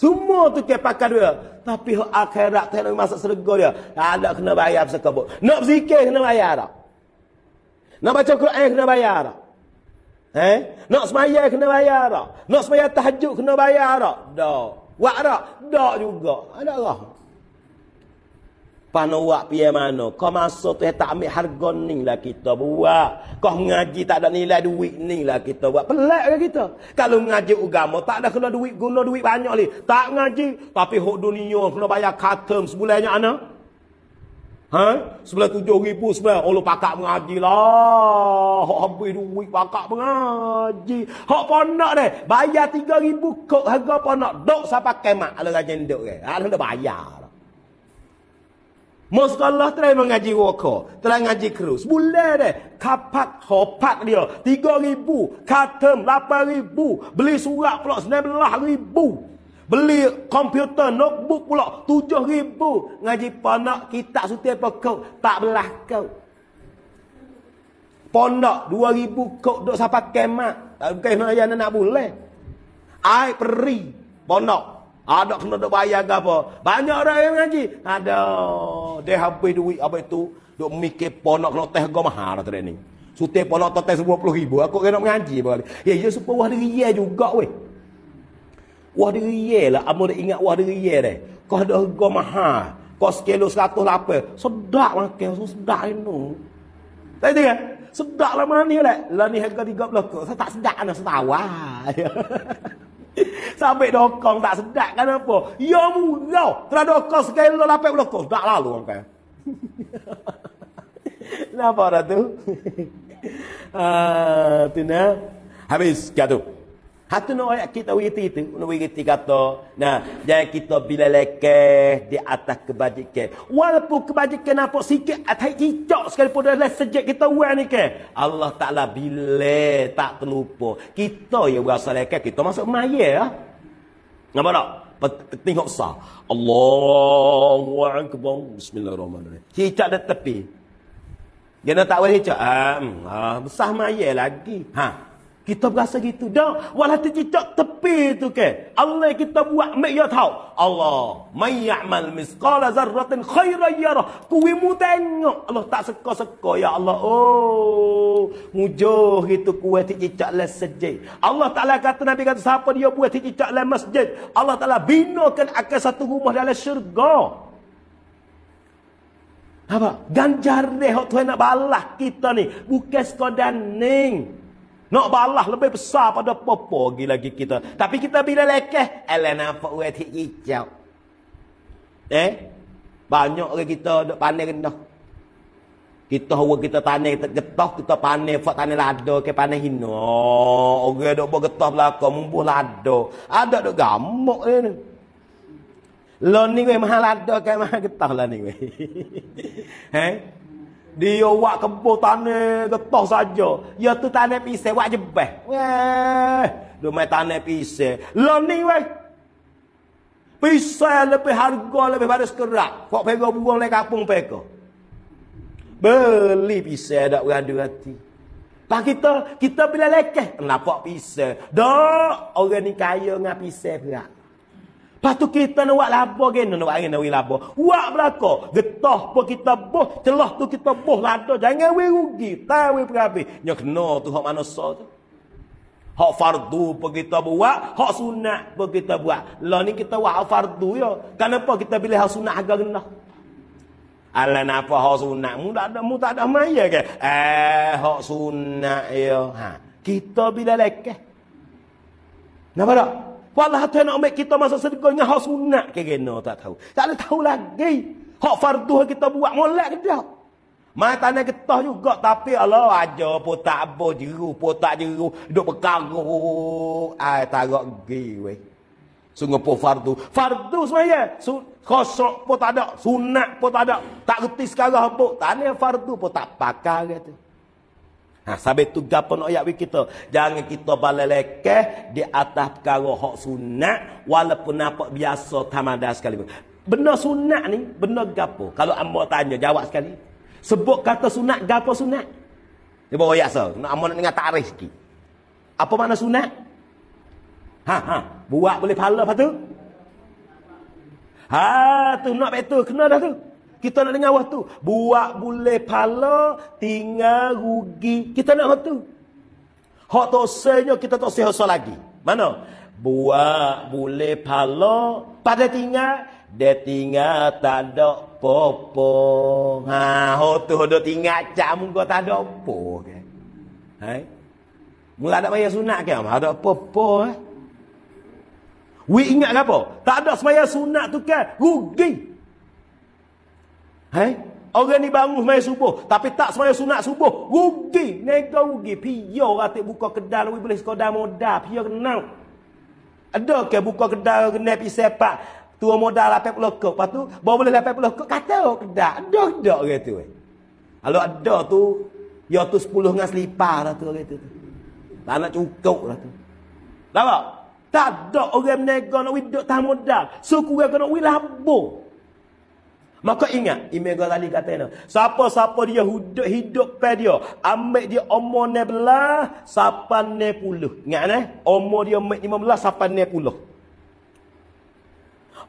Semua tu kena pakai duit. Tapi akhirat tak nak masuk surga dia. Tak ah, Nak kena bayar pasal kabut. Nak berzikir kena bayar tak? Nak baca Quran kena bayar tak? Eh? Nak semayah kena bayar tak? Nak semayah tahajud kena bayar tak? Dah. Wak tak? Dah juga. Ada lah panuak pia mano kau masuk tu eh, tak ambil harga ni lah kita buat kau ngaji tak ada nilai duit ni lah kita buat pelak ke lah kita kalau ngaji agama tak ada kena duit guna duit banyak ni tak ngaji tapi hok dunia kena bayar khatam sebulannya ana Ha? Sebelah tujuh ribu sebelah. Oh, pakak mengaji lah. Hak habis duit pakak mengaji. Hok ponak deh. Bayar tiga ribu kok harga ponak. Dok siapa pakai mak. Alah lah jendok ke. Alah dah bayar. Allah telah mengaji woko, telah mengaji kerus. Boleh deh, kapak hopak dia. Tiga ribu, katem lapan ribu. Beli surat pula sembilan belah ribu. Beli komputer, notebook pula tujuh ribu. Ngaji panak kita suti apa kau, tak belah kau. Pondok dua ribu kau duduk sapa kemak. Tak bukan yang nak boleh. Air peri, pondok. Ada ah, kena duk bayar ke apa. Banyak orang yang mengaji. Ada. Dia habis duit apa itu. Duk mikir pun nak kena teh ke mahal lah training. Sutih pun nak teh sepuluh puluh ribu. Aku kena mengaji. Bahali. Ya, ya supaya wah diri ya juga weh. Wah diri ya lah. Amu dia ingat wah diri ya deh. Kau ada harga mahal. Kau sekilo seratus lapar. Lah sedap makan. Lah, so, sedap lah ini. Tak tahu kan? Sedak lah mana ni lah. Lah ni harga tiga belakang. Saya tak sedap anak setawa. Sampai dokong tak sedap kan apa. Ya murah. Terah dokong sekali lo lapik belokong. Sedap lah lo. Kenapa orang tu? Uh, Habis. Kata Hatu nak ayat kita berita itu. Nak berita kata. Nah, jangan kita bila lekeh di atas kebajikan. Walaupun kebajikan nampak sikit. Atau cicak sekalipun dah lah sejak kita buat ni ke. Allah Ta'ala bila tak terlupa. Kita yang berasa lekeh. Kita masuk maya lah. Nampak tak? Tengok sah. Allahu Akbar. Bismillahirrahmanirrahim. Cicak dah tepi. Dia tak boleh cicak. Ah, hmm. ah, besah maya lagi. Haa. Kita berasa gitu. Dah, walau tercicak tepi tu ke. Allah kita buat mek ya tahu. Allah, man ya'mal misqala zarratin khaira yara. Kuwi mu tengok. Allah tak seka-seka. Ya Allah, oh. Mujuh itu kuwi tercicak le sejid. Allah Ta'ala kata Nabi kata, siapa dia buat tercicak le masjid. Allah Ta'ala binakan akan satu rumah dalam syurga. Apa? Ganjar deh, hok tuan nak balas kita ni. Bukan sekadar ning. Nak balah lebih besar pada popo lagi lagi kita. Tapi kita bila lekeh, ala nampak uat hijau. Eh? Banyak orang kita duk panen rendah. Kita orang kita tanah kita getah, kita panen fak tanah lada ke panen hina. Orang duk buat getah belakang, mumpuh lada. Ada duk gamuk ni. Eh. Lah, Lo ni weh mahal lada ke mahal getah lah ni weh. Eh? Dia buat kebun tanah getah saja. Ya tu tanah pisah buat jebah. Weh. Dia main tanah pisah. Lah ni weh. Pisah lebih harga lebih pada sekerak. Kok pegang buang lain kapung pegang. Beli pisah tak berada hati. Pak lah kita, kita bila lekeh. Kenapa pisah? Dok, orang ni kaya dengan pisah pula. Patu kita nak buat labo gen nak angin nak labo. Buat belako, getah pun kita boh, celah tu kita boh lada. Jangan we rugi, ta we perabi. Nya kena tu hak manusia tu. Hak fardu pun kita buat, hak sunat pun kita buat. Lah ni kita buat hak fardu ya. Kenapa kita pilih hak sunat agak kena? Alah napa hak sunat? Mu tak ada mu tak ada maya ke? Eh hak sunat ya. Ha. Kita bila lekeh. Napa tak? Walah tu nak ambil kita masa sedekah dengan hak sunat ke kena tak tahu. Tak ada tahu lagi. Hak fardu kita buat molat ke tak? Mata nak getah juga tapi Allah aja apa tak apa jeru apa tak jeru duk berkaru ai tarok gi we. Sungguh pun fardu. Fardu semuanya. Kosok pun tak ada. Sunat pun tak ada. Tak reti sekarang pun. Tak ada fardu pun tak pakar. Gitu. Ha, sabit tu gapo nak ayat kita. Jangan kita balai di atas perkara hak sunat walaupun nampak biasa tamadah sekali. Benda sunat ni, benda gapo? Kalau ambo tanya, jawab sekali. Sebut kata sunat, gapo sunat? Cuba ayat so. Nak ambo nak dengar tarikh sikit. Apa makna sunat? Ha, ha. Buat boleh pahala patu. Ha, tu nak betul. Kena dah tu. Kita nak dengar waktu. Buat boleh pala, tinggal rugi. Kita nak waktu. Hak tosanya kita tak sehosa lagi. Mana? Buat boleh pala, pada tinggal, dia tinggal tak ada popo. Ha, hak tu ada tinggal cak muka tak ada popo. Okay. Hai? Mula tak bayar sunat ke? Tak ada popo eh. We ingat apa? Tak ada semaya sunat tu kan? Rugi. Rugi. Eh? Orang ni baru semaya subuh. Tapi tak semaya sunat subuh. Rugi. Nega rugi. Pia ratik buka kedal. Wih boleh sekadar modal. Pia kenal. Ada ke buka kedal. Kena pergi sepak. Tua modal lapik pelokok. Lepas tu. Bawa boleh lapik pelokok. Kata orang kedal. Ada ada orang tu. Kalau ada tu. Ya tu sepuluh dengan selipar lah tu orang tu. Tak nak cukup lah tu. Tak tak? Tak ada orang menegak nak widuk tak modal. So kurang kena wih Maka ingat Imam Ghazali kata ini. Siapa-siapa dia hidup, hidup pe dia. Ambil dia umur ni belah. Siapa puluh. Ingat ni. Eh? Umur dia ambil ni belah. Siapa puluh.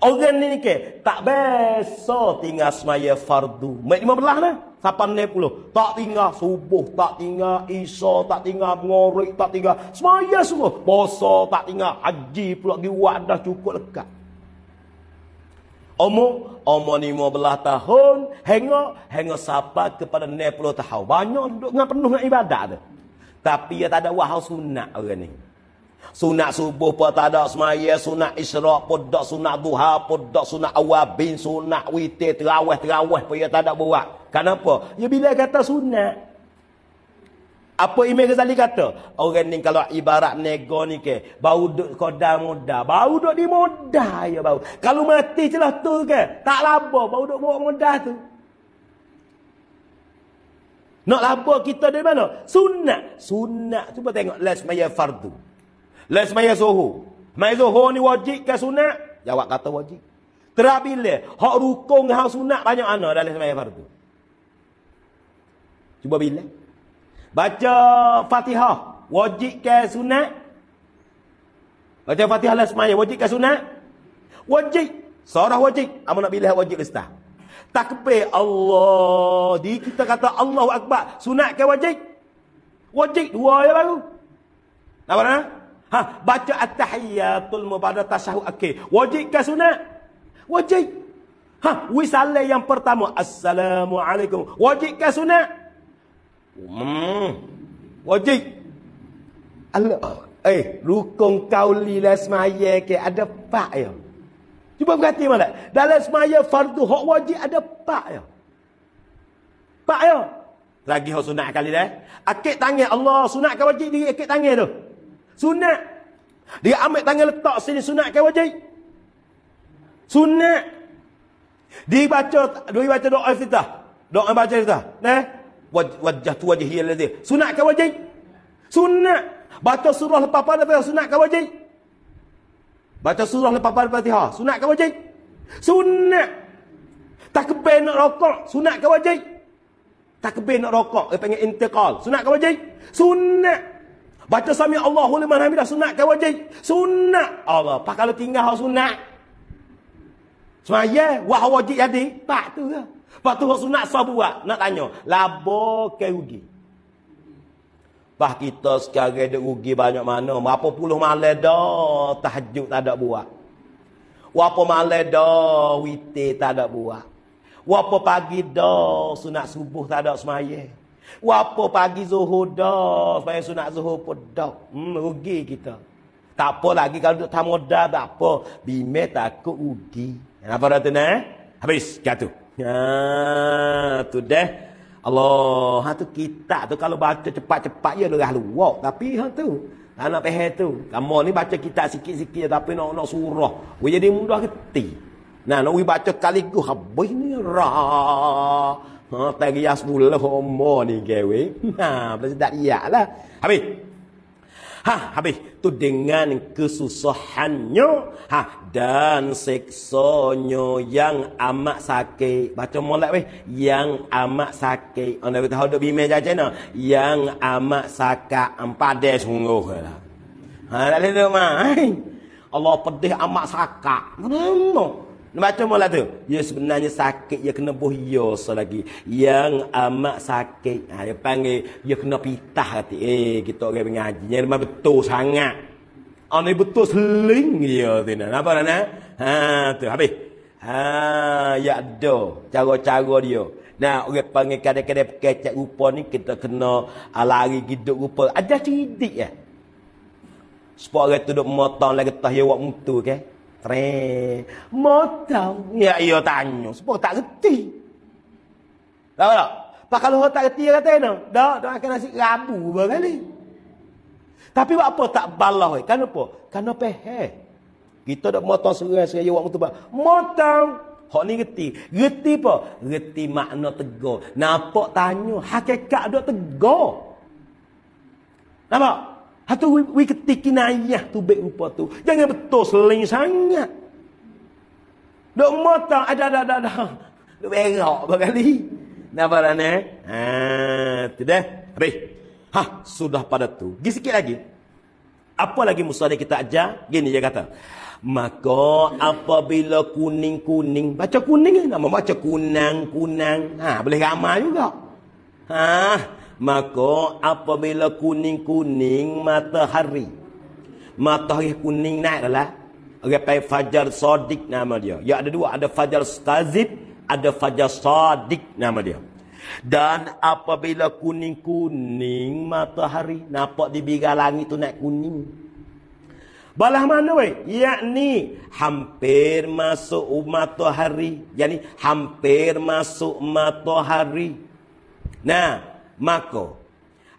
Orang ni ni ke. Tak biasa tinggal semaya fardu. Ambil lima belah ni. Siapa ni puluh. Tak tinggal subuh. Tak tinggal isa. Tak tinggal ngorik. Tak tinggal semaya semua. Bosa tak tinggal. Haji pula. Gua dah cukup lekat. Umur, umur lima belah tahun. Hengok, hengok sahabat kepada ni puluh tahun. Banyak duduk dengan penuh dengan ibadat tu. Tapi ia tak ada wahau sunat orang ni. Sunat subuh pun tak ada semaya. Sunat isyrak pun tak. Sunat duha pun tak. Sunat awabin, sunat witir, terawih, terawih pun ia tak ada buat. Kenapa? Ia ya bila kata sunat, apa Imam Ghazali kata? Orang ni kalau ibarat nego ni ke, bau duk kodal muda. Bau duk di muda ya bau. Kalau mati celah tu ke, tak labo bau duk buat muda tu. Nak labo kita dari mana? Sunnah, sunnah. Cuba tengok. Les maya fardu. Les maya suhu. Maya suhu ni wajib ke sunnah? Jawab kata wajib. Terabila. Hak rukung, hak sunnah banyak mana dalam les maya fardu. Cuba bilang. Baca Fatihah wajib ke sunat? Baca Fatihah dan lah sembahyang wajib ke sunat? Wajib. Seorang wajib. Apa nak bila wajib ustaz? Takbir Allah. Di kita kata Allahu Akbar. Sunat ke wajib? Wajib dua ya baru. Apa nak? Ha, baca at-tahiyatul mubadah tasahu akhir. Wajib ke sunat? Wajib. Ha, wisalah yang pertama. Assalamualaikum. Wajib ke sunat? Hmm. Wajib. Allah. Eh, rukun kau lila ke ada pak ya. Cuba berhati mana? Dalam semaya fardu hak wajib ada pak ya. Pak ya. Lagi hak sunat kali dah. Akit tangan Allah sunat kau wajib diri akit tangan tu. Sunat. Dia ambil tangan letak sini sunat kau wajib. Sunat. Dia baca, dia baca doa iftitah. Doa baca iftitah. neh wajah tu wajah hiyal ladzi sunat ke wajib sunat baca surah lepas pada fatihah sunat ke wajib baca surah lepas pada fatihah sunat ke wajib sunat takbir nak rokok sunat ke wajib takbir nak rokok dia panggil intiqal sunat ke wajib sunat baca sami Allahu liman hamidah sunat ke wajib sunat Allah pak kalau tinggal hal sunat semaya wah wajib jadi tak tu lah Lepas tu Rasul nak sah buat. Nak tanya. Labo ke rugi? Lepas kita sekarang ada rugi banyak mana. Berapa puluh malam dah tahajud tak ada buat. Berapa malam dah witi tak ada buat. Berapa pagi dah sunat subuh tak ada semaya. Wapo pagi zuhur dah semaya sunat zuhur pun dah. Hmm, rugi kita. Tak apa lagi kalau tak tamu tak apa. Bime takut rugi. Apa dah tu Habis. Gatuh. Ya tu deh. Allah, ha tu kitab tu kalau baca cepat-cepat ya lurah luak tapi ha tu. Anak peha tu. Kamu ni baca kitab sikit-sikit ya tapi nak nak surah. Wei jadi mudah keti. Nah, nak baca kali gu habis ni rah. Ha tagi asmul lah homo ni gawe. Ha, berarti dak lah, Habis. Ha, habis. Tu dengan kesusahannya. Ha, dan seksonya yang amat sakit. Baca molek weh. Yang amat sakit. Anda beritahu duk bimai jajan no? Yang amat sakit. Empadai sungguh. Ha, tak boleh tu mah. Allah pedih amat sakit. Kenapa? Baca mula tu. Ya sebenarnya sakit. yang kena buh ya lagi. Yang amat sakit. Ha, dia panggil. Ya kena pitah hati. Eh kita orang mengaji. Yang memang betul sangat. Oh ni betul seling ya. Tina. Nampak tak nak? Ha, tu habis. Ha, ya ada. Cara-cara dia. Nah, orang panggil kadang-kadang kecek rupa ni. Kita kena ha, lari hidup rupa. Ada cerita ya. Eh? Sebab orang tu duduk motong lagi tahiyah wak mutu ke. Okay? Tre, motong. Ya, iya tanya. Sebab tak kerti. Tahu tak? Pak kalau tak kerti, dia kata, no. Dah, dia akan nasi rabu berkali. Tapi buat apa tak balah? Eh? Kan apa? Kan apa? Eh? Kita dah motong serai-serai. Waktu tu, motong. Hak ni reti. Reti apa? Reti makna tegur. Nampak tanya. Hakikat dia tegur. Nampak? Atau we ketik inayah tu baik rupa tu. Jangan betul seling sangat. Dok mata ada ada ada. ada. Dok berak berkali. Napa ha, dah ni? Ha, tidak. Habis. Ha, sudah pada tu. Gi sikit lagi. Apa lagi musuh kita ajar? Gini dia kata. Maka apabila kuning-kuning. Baca kuning ni. Eh, nama baca kunang-kunang. Ha, boleh ramai juga. Ha, Maka apabila kuning-kuning matahari. Matahari kuning naik adalah. Orang panggil Fajar Sadiq nama dia. Ya ada dua. Ada Fajar Stazib. Ada Fajar Sadiq nama dia. Dan apabila kuning-kuning matahari. Nampak di biga langit tu naik kuning. Balah mana weh? Yakni hampir masuk matahari. Yakni hampir masuk matahari. Nah, maka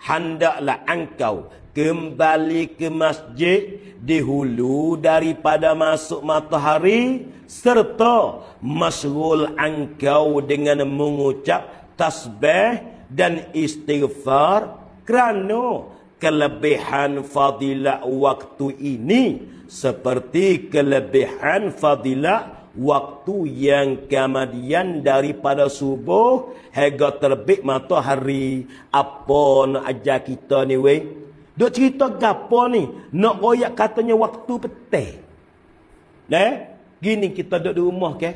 hendaklah engkau kembali ke masjid di hulu daripada masuk matahari serta masyghul engkau dengan mengucap tasbih dan istighfar kerana kelebihan fadilah waktu ini seperti kelebihan fadilah waktu yang kemudian daripada subuh hingga terbit matahari apa nak ajar kita ni weh dok cerita gapo ni nak royak katanya waktu petai neh gini kita duduk di rumah ke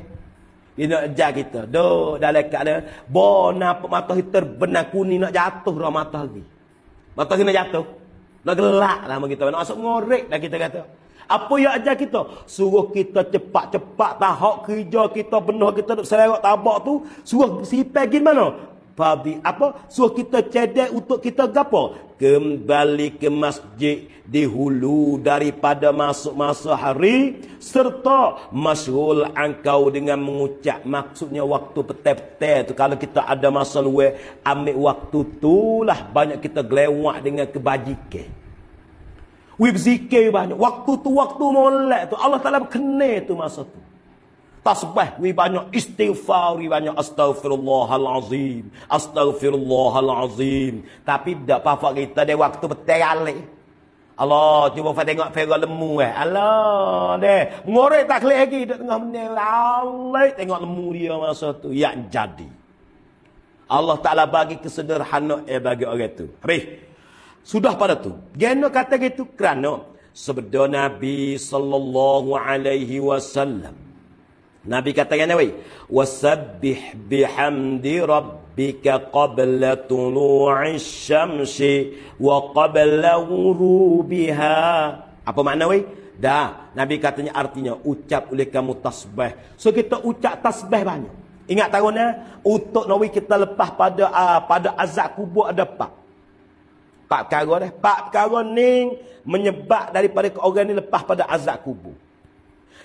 dia nak ajar kita dok dalam keadaan bo nak matahari terbenam kuning nak jatuh ro matahari matahari nak jatuh nak gelak lah kita nak masuk ngorek dah kita kata apa yang ajar kita? Suruh kita cepat-cepat tahok kerja kita benar kita nak selerok tabak tu. Suruh sipai gini mana? Padi apa? Suruh kita cedek untuk kita gapo? Kembali ke masjid di hulu daripada masuk masa hari serta masyhul angkau dengan mengucap maksudnya waktu petai-petai tu kalau kita ada masa luwe ambil waktu tulah banyak kita gelewak dengan kebajikan with zikir banyak. Waktu tu waktu molek tu Allah Taala kena tu masa tu. Tasbih wi banyak istighfar wi banyak astagfirullahalazim. Astagfirullahalazim. Tapi dak apa-apa kita dia waktu petang alih. Allah cuba fa tengok fera lemu eh. Allah deh. Ngorek tak kelih lagi dak tengah menel. Allah tengok lemu dia masa tu yang jadi. Allah Taala bagi kesederhanaan eh, bagi orang tu. Habis. Sudah pada tu. Gena kata gitu kerana sebeda Nabi sallallahu alaihi wasallam. Nabi kata gena wei, "Wasabbih bihamdi rabbika qabla tulu'i syamsi wa qabla ghurubiha." Apa makna wei? Dah. Nabi katanya artinya ucap oleh kamu tasbih. So kita ucap tasbih banyak. Ingat tahunnya untuk nawi kita lepas pada uh, pada azab kubur ada pak. Empat perkara dah. Empat perkara ni menyebab daripada orang ni lepas pada azab kubur.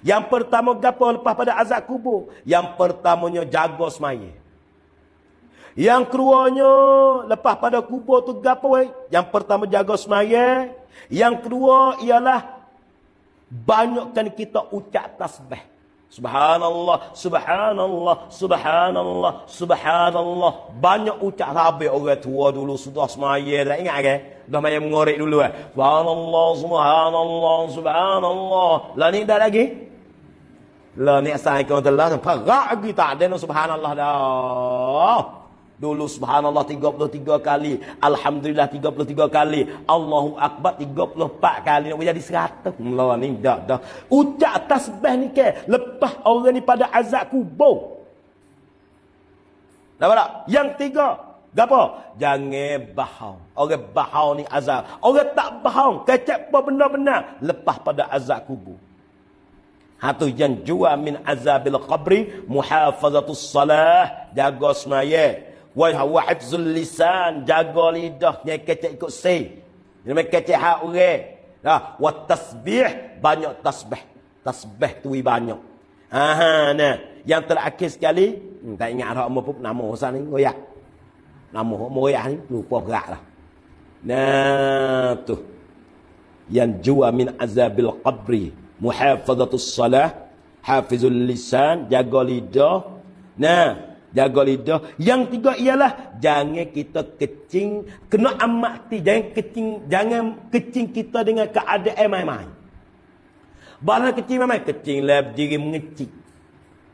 Yang pertama gapo lepas pada azab kubur? Yang pertamanya jaga semaya. Yang keduanya lepas pada kubur tu gapo wei? Yang pertama jaga semaya. Yang kedua ialah banyakkan kita ucap tasbih. Subhanallah, subhanallah, subhanallah, subhanallah. Banyak ucap tabik orang tua dulu sudah semaya. Tak ingat ke? Eh? Dah main mengorek dulu. Eh? Subhanallah, subhanallah, subhanallah. Lah ni dah lagi? Lah ni asal ikan telah. Perak lagi tak ada. Subhanallah dah. Dulu subhanallah 33 kali. Alhamdulillah 33 kali. Allahu Akbar 34 kali. Nak jadi 100. Mula ni Ucap tasbih ni ke. Lepas orang ni pada azab kubur. Nampak tak? Yang tiga. Gapo? Jangan bahau. Orang bahau ni azab. Orang tak bahau. Kecep pun benda-benda. Lepas pada azab kubur. Hatu yang jua min azabil qabri. Muhafazatus salah. Jaga semayah. Wai hawa hifzul lisan jaga lidah nyai kecek ikut se. Ini mai kecek hak orang. Ha, wa tasbih banyak tasbih. Tasbih tu banyak. Aha, nah. Yang terakhir sekali, hmm, tak ingat hak mu pun nama usah ni ngoyak. Nama hak mu ngoyak ni lupa beratlah. Nah, tu. Yang jua min azabil qabri, muhafazatus salah, hafizul lisan, jaga lidah. Nah, Jaga lidah. Yang tiga ialah jangan kita kecing, kena amati, jangan kecing, jangan kecing kita dengan keadaan main-main. Bala kecing main-main, kecing lah berdiri mengecik.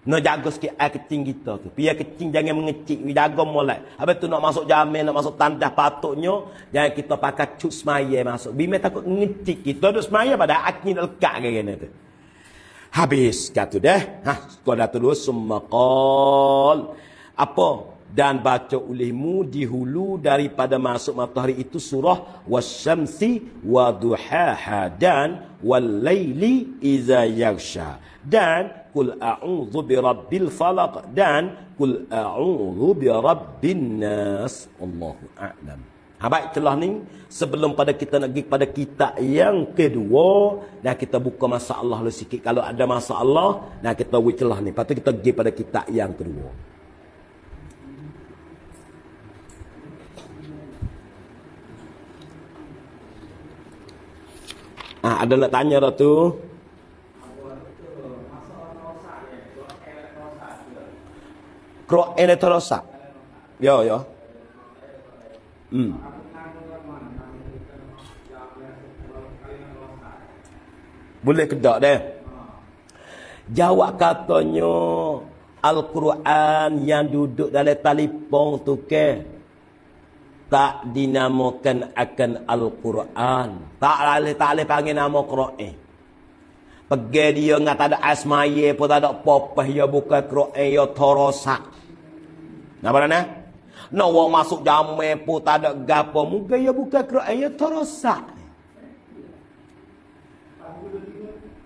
Nak jaga sikit air kecing kita tu. Biar kecing jangan mengecik, jaga molek. Habis tu nak masuk jamin, nak masuk tandas patuknya, jangan kita pakai cuk semaya masuk. Bima takut mengecik kita, duduk semaya pada akhirnya nak lekat ke kena tu. Habis kata deh. Ha, kau dah terus semua kol apa dan baca ulimu di hulu daripada masuk matahari itu surah wasyamsi waduhaha dan walaili iza yagsha dan kul a'udhu birabbil falak dan kul a'udhu birabbin nas Allahu a'lam ha, baik telah ni sebelum pada kita nak pergi pada kita yang kedua dah kita buka masalah lu lah sikit kalau ada masalah dah kita wujud telah ni patut kita pergi pada kita yang kedua Ha, ada nak tanya dah tu? Kroak ene terosak. Yo yo. Hmm. Boleh kedak deh. Jawab katanya Al-Quran yang duduk dalam talipong tu ke tak dinamakan akan Al-Quran. Tak boleh lah, tak boleh panggil nama Quran. Pergi dia enggak tak ada asmaye pun tak ada popah ya buka Quran ya terosak. Napa dana? No masuk jame pun tak ada gapo muga ya buka Quran ya terosak.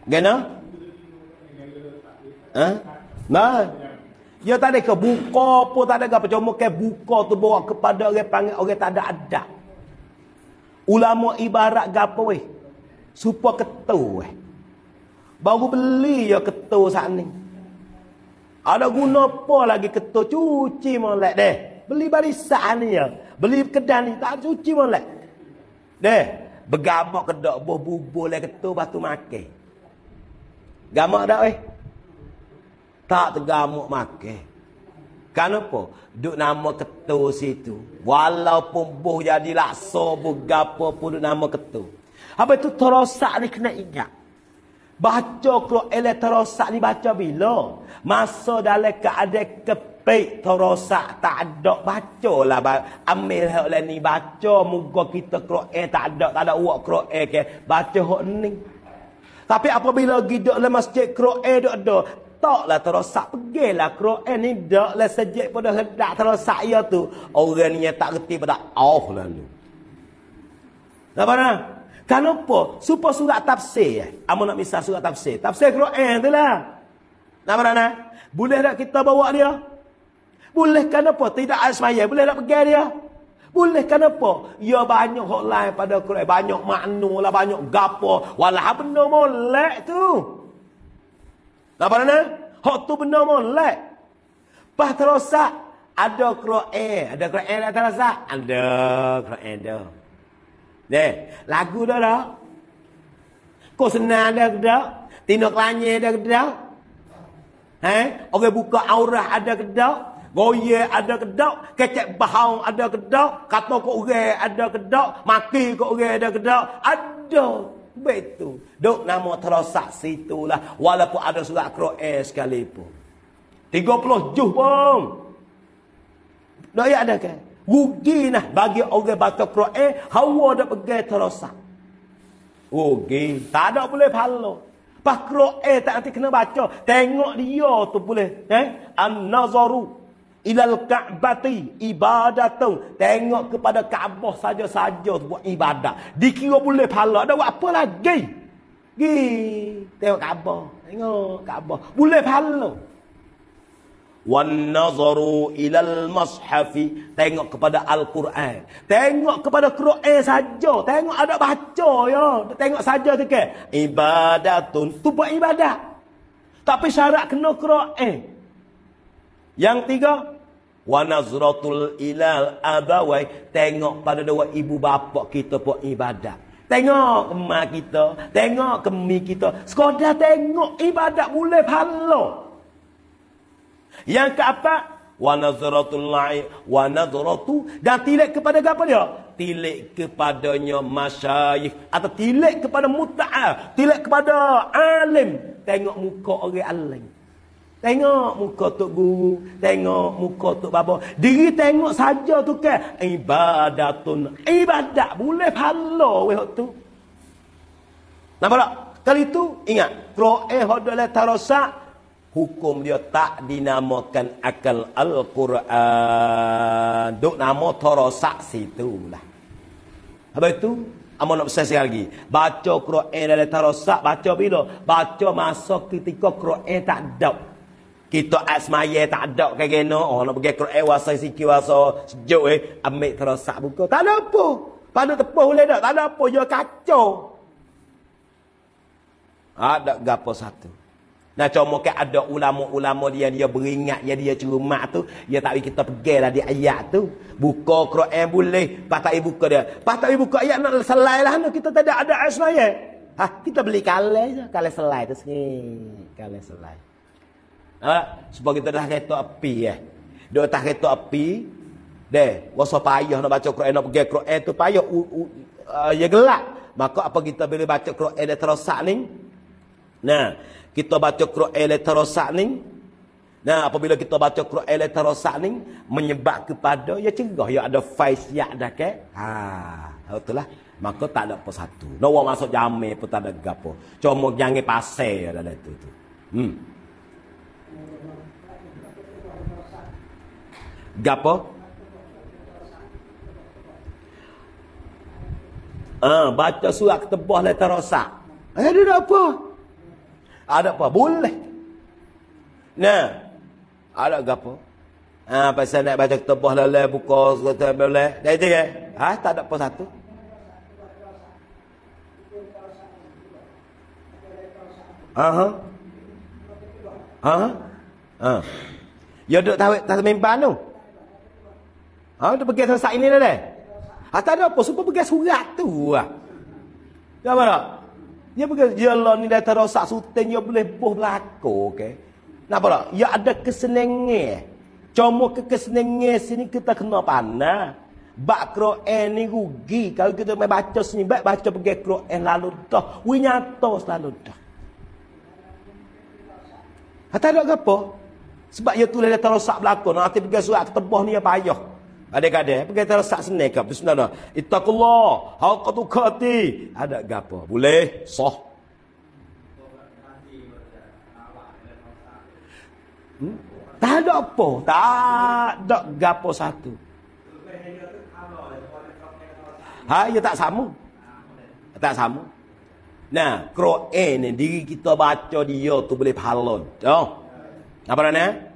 Gena? Hah? Nah. Ya tak ada ke buka pun tak ada ke percuma ke buka tu bawa kepada orang panggil orang tak ada adab. Ulama ibarat apa weh? Supa ketu weh. Baru beli ya ketu saat ni. Ada guna apa lagi ketu cuci molek deh. Beli barisan ni ya. Beli kedai ni tak cuci molek. Deh, begamak kedok buh bubuh lah ketu batu makan. Gamak dak weh? tak tergamuk make. Kenapa? Duk nama ketua situ. Walaupun buh jadi laksa pun gapo pun duk nama ketua. Apa itu terosak ni kena ingat. Baca kalau ele terosak ni baca bila? Masa dalam keadaan kepek terosak tak ada baca lah. Ambil hak ni baca muka kita kroe eh, tak ada tak ada uak kroe eh, ke baca hak ni. Tapi apabila gidok dalam masjid kroe eh, dok ada tak lah terosak lah Quran eh, ni tak lah sejak pada hendak terosak ia ya tu orang ni tak reti pada Allah oh, lalu tak pernah kan kenapa supaya surat tafsir eh? amun nak misal surat tafsir tafsir Quran eh, tu lah tak pernah boleh tak kita bawa dia boleh kenapa tidak ada semaya boleh tak pergi dia boleh kenapa? Ya banyak hak lain pada Quran. Banyak makna lah. Banyak gapa. Walah benar molek tu. Tak pernah nak? Hak tu benar mah, lelak. Pas terosak, ada kera'e. Ada kera'e tak terosak? Ada kera'e dah. Eh, lagu dah dah. Kau senang dah dah. Tindak lanyi dah dah. Ha? Orang buka aurah ada kedok, goye ada kedok, kecek bahau ada kedok, kata kok orang ada kedok, maki kok orang ada kedok, ada Betul. Duk nama terosak situ lah. Walaupun ada surat Kro'el sekalipun. 30 juh pun. Tak ya ada ke? Rugi lah bagi orang baca Kro'el. Hawa dah pergi terosak. Rugi. Tak ada boleh pahala. Pak Kro'el tak nanti kena baca. Tengok dia tu boleh. Eh? An-Nazaru ilal ka'bati ibadatun tengok kepada Kaabah saja-saja buat ibadat dikira boleh pahala dah buat apa lagi gi tengok Kaabah tengok Kaabah boleh pahala wan nazaru ilal mushafi tengok kepada al-Quran tengok kepada Quran saja tengok ada baca ya tengok saja tu ke ibadatun tu buat ibadat tapi syarat kena Quran yang tiga wa nazratul ilal abawai tengok pada dua ibu bapa kita buat ibadat tengok emak kita tengok kemi kita sekadar tengok ibadat boleh pahala yang keapa wa nazratul la'i wa nazratu dan tilik kepada apa dia tilik kepadanya masyayikh atau tilik kepada muta'ah tilik kepada alim tengok muka orang alim Tengok muka Tok Guru. Tengok muka Tok Baba. Diri tengok saja tu kan. Ibadatun. Ibadat. Boleh pahala weh tu. Nampak tak? Kali itu ingat. Kro'eh hodolah tarosak. Hukum dia tak dinamakan akal Al-Quran. Duk nama tarosak situ lah. Habis itu. Amal nak besar sekali lagi. Baca Kro'eh dalam tarosak. Baca bila? Baca masa ketika Kro'eh tak dapat. Kita asmaya tak ada ke kena. Oh, nak pergi kru'i wasa, siki wasa, sejuk eh. Ambil terosak buka. Tak ada apa. Pada tepuh boleh tak? Tak ada apa. Dia kacau. Ada gapo satu. Nah, cuma ke ada ulama-ulama dia dia beringat, dia ya, dia cermat tu. Dia tak kita pergi lah di ayat tu. Buka kru'i boleh. Pas tak buka dia. Pas tak buka ayat nak selai lah. Kita tak ada asmaya. Ha, kita beli kalai je. Kalai selai tu sikit. Kalai selai. Ha? Sebab kita dah kereta api eh. Dia tak kereta api. Deh, rasa payah nak baca Quran, nak pergi Quran tu payah. U, u, uh, ya gelap. Maka apa kita boleh baca Quran yang terosak ni? Nah, kita baca Quran yang terosak ni. Nah, apabila kita baca Quran yang terosak ni, menyebab kepada, ya cegah, ya ada faiz yak ada ke? Haa, itulah. Maka tak ada apa satu. Nak no, masuk jamir pun tak ada apa. Cuma jangan pasir dalam itu. Hmm. Gapa? Ha, ah, baca surat ketebah lah tak rosak. Eh, ada apa? Ada apa? Boleh. Nah. Ada gapa? Ha, ah, pasal nak baca ketebah lah lah buka surat boleh. Dah itu ke? Ha, tak ada apa satu. Aha. Aha. Ha. Ya duk tahu tak mimpan tu. No? Ha, tu pergi sesak ini dah dah. Ha, tak ada apa. Supa pergi surat tu lah. Dia apa tak? Dia pergi, ya Allah ni dah terosak sultan, dia ya boleh buh berlaku, okey? Nak apa Ya ada kesenengnya. Cuma ke kesenengnya sini kita kena panah. Bak Kro'en ni rugi. Kalau kita main baca sini, baik baca pergi Kro'en lalu dah. Winyata selalu dah. Ha, tak ada apa? Sebab ia ya tulis dah terosak berlaku. Nanti pergi surat ketebah ni, ya payah. Ada kada pergi tahu sak senek ke sunnah dah. Ittaqullah, hau qatu Ada gapo? Boleh, sah. Hmm? Tak ada apa, tak ada gapo satu. Ha, ya tak sama. Tak sama. Nah, Quran ni diri kita baca dia tu boleh pahala. Tahu? Oh. Apa nak?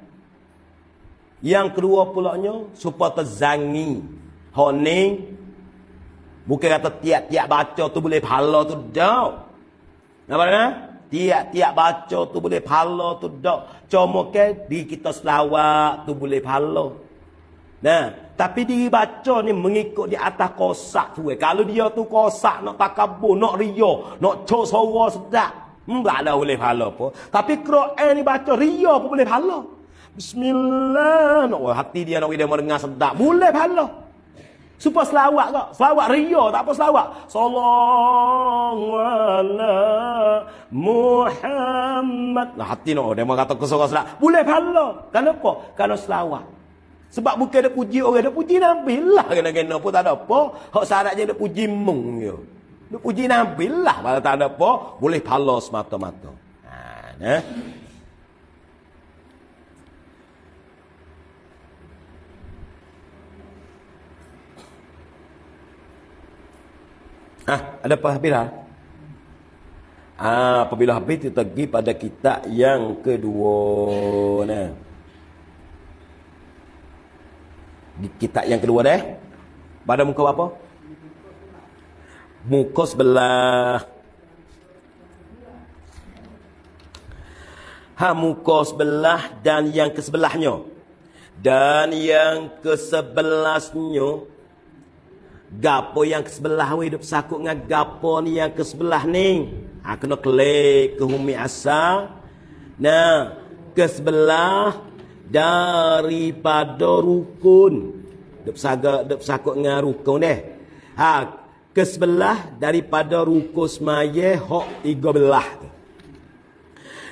Yang kedua pulaknya supaya terzangi. Honing bukan kata tiap-tiap baca tu boleh pahala tu dah. Nampak tak? Tiap-tiap baca tu boleh pahala tu dah. Cuma ke di kita selawat tu boleh pahala. Nah, tapi diri baca ni mengikut di atas kosak tu. Eh. Kalau dia tu kosak nak takabur, nak ria, nak cok sorok sedap. Hmm, ada boleh pahala pun. Tapi Quran ni baca ria pun boleh pahala. Bismillah. Oh, hati dia nak dia merengah sedap. Boleh pahala. Supaya selawat kak. Selawat riyah. Tak apa selawat. Salamu ala Muhammad. Nah, hati nak. Dia kata kesorang selawat. Boleh pahala. Kenapa? Kalau selawat. Sebab bukan ada puji orang. Dia puji Nabi lah. Kena-kena pun tak ada apa. Hak sarat je ada puji mung je. Ada puji Nabi lah. Kalau tak ada apa. Boleh pahala semata-mata. Ha, nah. Ah, ada apa bila? Ah, apabila habis itu pergi pada kitab yang kedua. Nah. Di kitab yang kedua dah. Pada muka apa? Muka sebelah. Ha, muka sebelah dan yang kesebelahnya. Dan yang kesebelasnya. Gapo yang ke sebelah we hidup sakuk dengan gapo ni yang ke sebelah ni. Ha kena klik ke humi asal. Nah, ke sebelah daripada rukun. Dep saga dep sakuk dengan rukun deh. Ha ke sebelah daripada rukun semaya hok tiga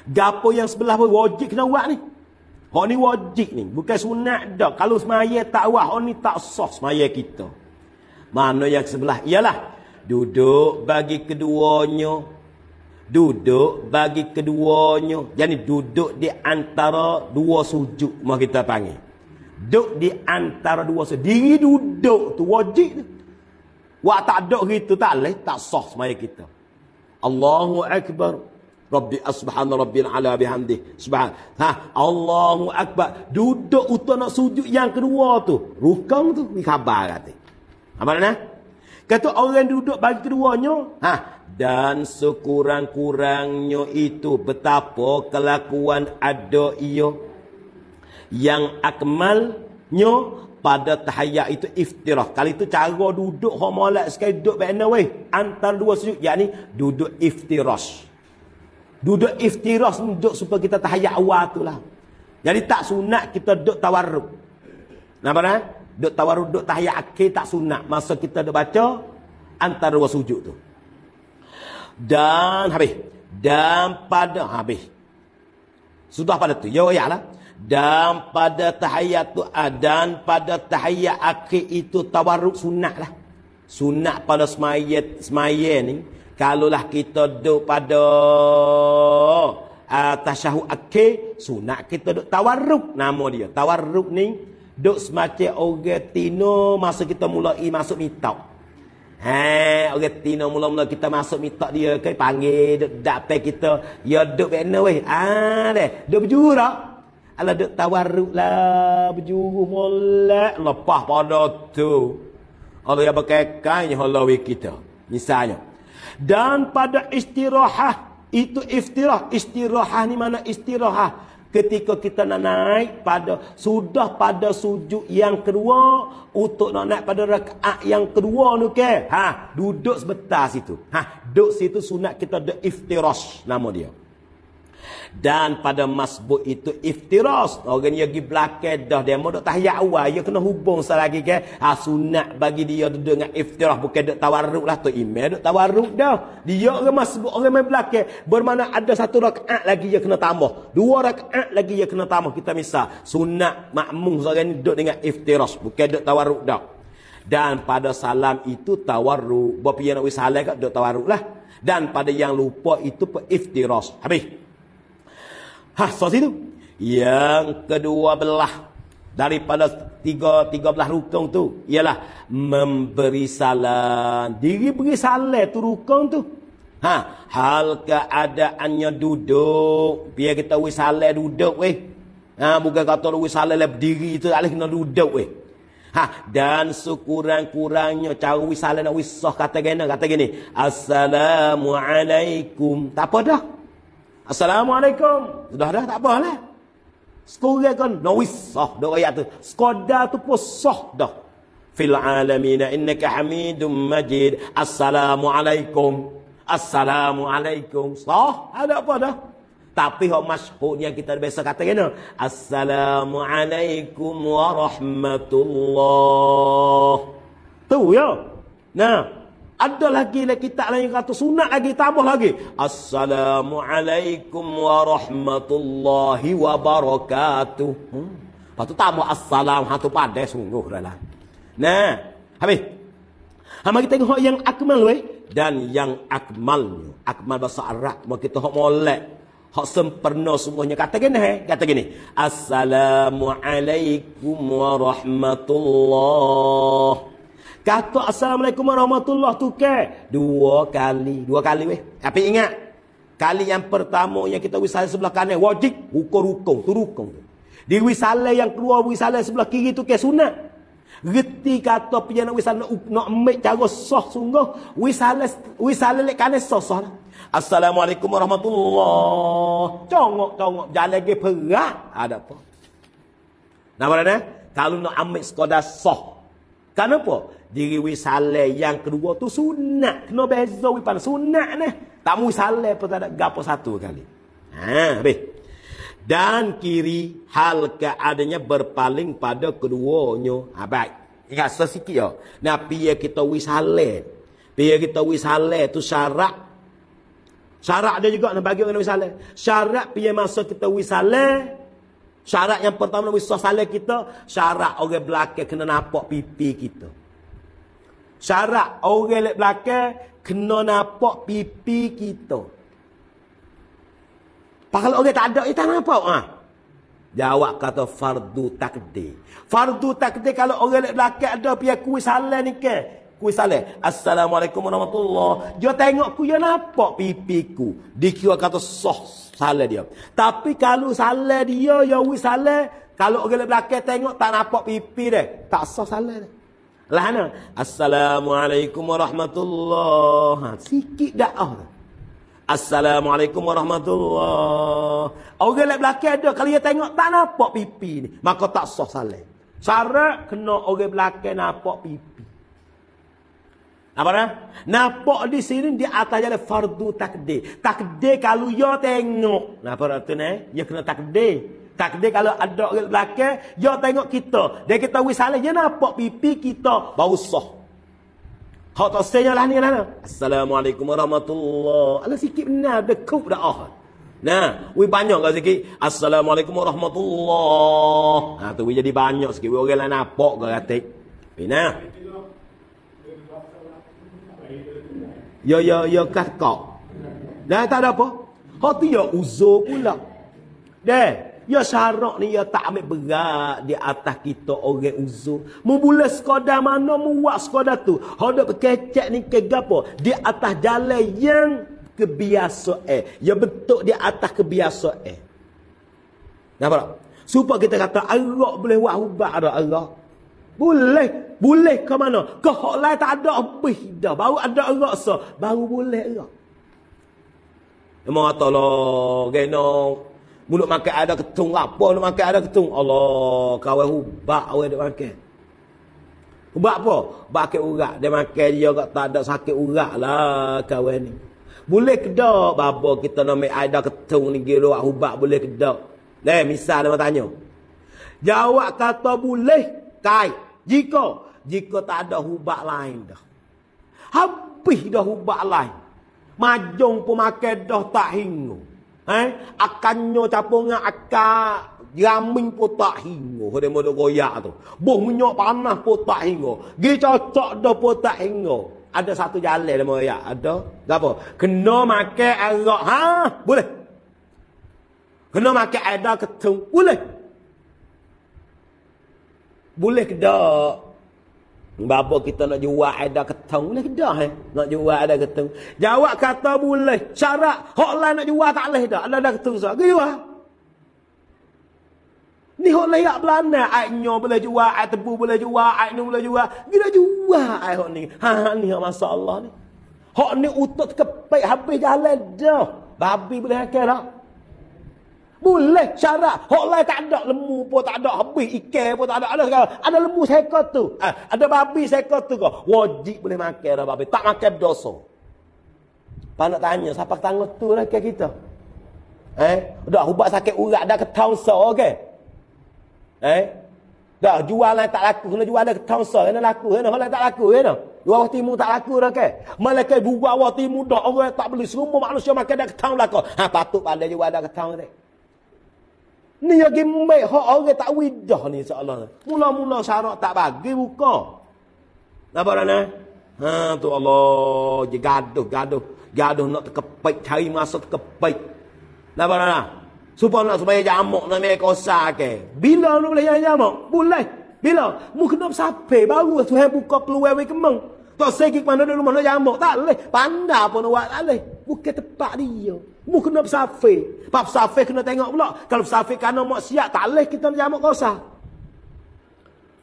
Gapo yang sebelah pun wajib kena buat ni. Hok ni wajib ni, bukan sunat dah. Kalau semaya tak buat, hok ni tak sah semaya kita. Mana yang sebelah ialah duduk bagi keduanya duduk bagi keduanya Jadi duduk di antara dua sujud mah kita panggil duduk di antara dua sujud diri duduk tu wajib wak tak duduk gitu tak leh tak sah semaya kita Allahu akbar Rabbi Asbahana rabbil ala bihamdi subhan ha Allahu akbar duduk utuh nak sujud yang kedua tu rukang tu ni khabar katik apa nak? Kata orang duduk bagi keduanya. Ha. Dan sekurang-kurangnya itu betapa kelakuan ada ia. Yang akmalnya pada tahayyat itu iftirah. Kali itu cara duduk homolat sekali duduk berenda weh. Antara dua sujud. Yang ini duduk iftirah. Duduk iftirah duduk supaya kita tahayyat awal itulah. Jadi tak sunat kita duduk tawarruk. Nampak tak? Nah? duk tawarud duk tahiyat akhir tak sunat masa kita dah baca antara dua sujud tu dan habis dan pada habis sudah pada tu ya iyalah dan pada tahiyat tu ah, dan pada tahiyat akhir itu tawarud sunat lah sunat pada semayat semayat ni kalaulah kita duk pada uh, tasyahud akhir sunat kita duk tawarud nama dia tawarud ni Duk semacam orang tino masa kita mulai e, masuk mitok. Ha, eh, orang tino mula-mula kita masuk mitok dia ke panggil dak pe kita ya duk bena weh. Ah deh, duk berjura. Ala duk tawarruk lah berjuruh molek lepas pada tu. Allah ya pakai kain holawi kita. Misalnya. Dan pada istirahat itu iftirah. Istirahat ni mana istirahat? Ketika kita nak naik pada sudah pada sujud yang kedua untuk nak naik pada rakaat yang kedua ni ke? Ha, duduk sebentar situ. Ha, duduk situ sunat kita de iftirash nama dia. Dan pada masbuk itu iftiras. Orang yang pergi belakang dah dia mau tahiyat awal. Dia kena hubung selagi ke. Ha, sunat bagi dia dengan iftiras. Bukan duk tawarruk lah. Tu imam duk tawarruk dah. Dia orang masbuk orang main belakang. Bermana ada satu rakaat lagi dia kena tambah. Dua rakaat lagi dia kena tambah. Kita misal. Sunat makmum seorang ni duk dengan iftiras. Bukan duk tawarruk dah. Dan pada salam itu tawaruk, Bapak yang nak wisalai kat duk tawarruk lah. Dan pada yang lupa itu iftiras. Habis. Hah, so situ. Yang kedua belah daripada tiga tiga belah rukun tu ialah memberi salam. Diri beri salam tu rukun tu. Ha, hal keadaannya duduk, biar kita wis salam duduk weh. Ha, bukan kata wis salam le berdiri tu alih kena duduk weh. Ha, dan sekurang-kurangnya cara wis salam nak wis sah kata gini kata gini. Assalamualaikum. Tak apa dah. Assalamualaikum. Sudah dah tak apa lah. Sekurang kan. No wisah. Dua ayat tu. Skoda tu pun sah dah. Fil alamina innaka hamidum majid. Assalamualaikum. Assalamualaikum. Sah. Ada apa dah. Tapi hak masyhurnya kita biasa kata kena. Assalamualaikum warahmatullahi. Tu ya. Nah ada lagi lah kita lagi kata sunat lagi tambah lagi assalamualaikum warahmatullahi wabarakatuh hmm. lepas tu tambah assalam hatu pandai sungguh dah lah nah habis Hama kita tengok yang akmal weh dan yang akmalnya akmal bahasa Arab mau kita hok molek hok sempurna semuanya kata gini he eh. kata gini assalamualaikum warahmatullahi Kata Assalamualaikum warahmatullahi wabarakatuh. Dua kali. Dua kali weh. Tapi ingat. Kali yang pertama yang kita wisala sebelah kanan. Wajib. Hukum-hukum. Itu hukum. Di wisale yang keluar wisale sebelah kiri tu ke sunat. Reti kata punya nak wisale nak, nak ambil cara soh sungguh. Wisale wisale lek kanan soh soh lah. Assalamualaikum warahmatullahi wabarakatuh. Congok, Jalan lagi perak. Ada apa? Nampak tak? Eh? Kalau nak ambil sekadar soh. Kenapa? Diri we salai yang kedua tu sunat. Kena beza we pada sunat ni. Tak mu salai pun tak ada gapo satu kali. Ha, be. Dan kiri hal keadanya berpaling pada keduanya. Ha, baik. Rasa sikit ya. Nah, biar kita we salai. Biar kita we salai tu syarat. Syarat dia juga nak bagi orang we salai. Syarat pia masa kita we salai. Syarat yang pertama nak we kita. Syarat orang belakang kena nampak pipi kita syarat orang lek belakang kena nampak pipi kita. Pakal orang tak ada itu nampak ah. Ha? Jawab kata fardu takdir. Fardu takdir kalau orang lek belakang ada pihak kuih salah ni ke? Kuih salah. Assalamualaikum warahmatullahi. Dia tengok ku dia nampak pipiku. Dikira kata soh salah dia. Tapi kalau salah dia ya wis salah, kalau orang lek belakang tengok tak nampak pipi dia, tak soh salah dia. Lah mana? Assalamualaikum warahmatullahi ha, Sikit dah ah. Assalamualaikum warahmatullahi Orang lain belakang ada. Kalau dia tengok tak nampak pipi ni. Maka tak sah salih. Cara kena orang belakang nampak pipi. Apa dah? Nampak di sini di atas jalan fardu takdir. Takdir kalau dia ya tengok. Nampak tu ni? Dia ya kena takdir. Takde kalau ada orang belakang, dia tengok kita. Dia kata, wih salah, dia nampak pipi kita bau soh. Kau tak sayang lah ni lah. Assalamualaikum warahmatullahi Alah sikit benar, dekup dah ah. Nah, we banyak kau sikit. Assalamualaikum warahmatullahi Ha, tu we jadi banyak sikit. We orang lah nampak eh, kau kata. Bina. Ya, ya, ya, kakak. Dah tak ada apa. Kau tu ya uzur pula. Dah. Ya syarak ni ya tak ambil berat di atas kita orang uzur. Membula skoda mana muak skoda tu. Hodok kecek ni ke gapo di atas jalan yang kebiasa eh. Ya bentuk di atas kebiasa eh. Nampak tak? supaya kita kata Allah boleh buat hubat ada Allah. Boleh. Boleh ke mana? Ke hak lain tak ada apa dah. Baru ada Allah so. Baru boleh Allah. Memang kata lah. Genong. Mulut makan ada ketung. Apa mulut makan ada ketung? Allah, kawai hubak awe dia makan. Hubak apa? Bakit urak. Dia makan dia kat tak ada sakit urak lah kawai ni. Boleh kedok, babo kita nak ambil ada ketung ni. Gila hubak boleh kedok. Eh, misal dia tanya. Jawab kata boleh, kai. Jika, jika tak ada hubak lain dah. Habis dah hubak lain. Majung pun makan dah tak hingung. Eh? Akannya capung dengan akak. Jamin potak hingga. Dia mula goyak tu. Boh minyak panah potak hingga. Dia cocok dah potak hingga. Ada satu jalan dia mula goyak. Ada. Gapa? Kena makan arak. Ha? Boleh. Kena makan ada ketung. Boleh. Boleh ke tak? Bapa kita nak jual ada ketung boleh dah eh. Nak jual ada ketung. Jawab kata boleh. Syarat hok lain nak jual tak leh dah. Ada ada ketung sah. Ke jual? Ni hok lain ya belana. Ai nyo boleh jual, ai tebu boleh jual, ai nu boleh jual. Gila jual ai hok ni. Ha ha ni hok masallah ni. Hok ni utut kepek habis jalan dah. Babi boleh hakai dah. Boleh syarat. Hak lain tak ada lemu pun tak ada. Habis ikan pun tak ada. Ada sekarang. Ada lemu seekor tu. Eh, ada babi seekor tu kau. Wajib boleh makan dah babi. Tak makan berdosa. Pak nak tanya. Siapa tangga tu lah ke kita? Eh? Dah ubat sakit urat. Dah ke town so. Okay? Eh? Dah jual lain tak laku. Kena jual dah ke town so. Kena laku. Kena lain tak laku. Kena. Luar timur tak laku dah ke? Malaikat buah luar timur dah orang tak beli. Semua manusia makan dah ke town lah Ha, patut pandai juga dah ke town dah. Ni yang gimbek hak orang tak widah ni insya-Allah. Mula-mula syarat tak bagi buka. Napa dah ni? Ha tu Allah je gaduh gaduh gaduh nak kepek cari masa kepek. Napa dah nah? Supaya nak supaya jamak nak mai kosa ke. Bila nak boleh jamak? Boleh. Bila? Mu kena sampai baru lah tu hang buka peluang wei kemeng. Tak sekik mana dulu mana jamak tak leh. Pandai pun awak tak leh. Bukan tempat dia. Mu kena bersafir. Sebab bersafir kena tengok pula. Kalau bersafir kerana maksiat, tak boleh kita jamak kosa.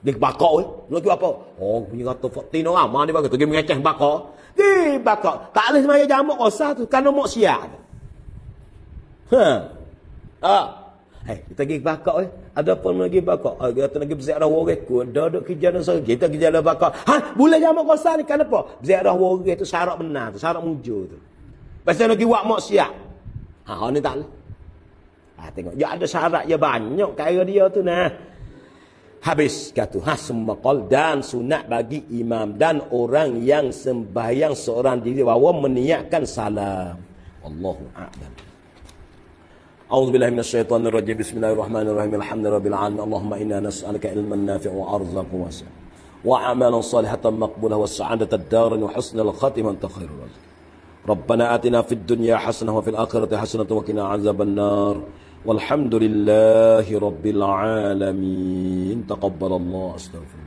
Dia bakok eh. Nak kira apa? Oh, punya kata fakti, orang. Mana dia bakok? Dia mengecah bakok. Dia bakok. Tak boleh semuanya jamak kosa tu. Kerana siap. Ha. Ha. Eh, kita pergi bakok eh. Ada apa nak pergi bakok? Ha, kita nak pergi berziarah orang Ada ada kejadian sahaja. Kita pergi jalan bakok. Ha, boleh jamak kosa ni. Kenapa? Berziarah orang itu syarat benar. Tu, syarat muncul tu. Pasal nak pergi buat maksiat. Ha, ha ni tak. Ha, tengok. Ya ada syarat ya banyak kaya dia tu nah. Habis kata ha semua qal dan sunat bagi imam dan orang yang sembahyang seorang diri bahawa meniatkan salam. Allahu a'lam. أعوذ بالله من الشيطان الرجيم بسم الله الرحمن الرحيم الحمد لله رب العالمين اللهم إنا نسألك علما نافع وأرزق واسع وأعمالا صالحة مقبولة وسعادة الدار وحسن الخاتمة خير الرازقين ربنا آتنا في الدنيا حسنة وفي الآخرة حسنة وقنا عذاب النار والحمد لله رب العالمين تقبل الله أستغفر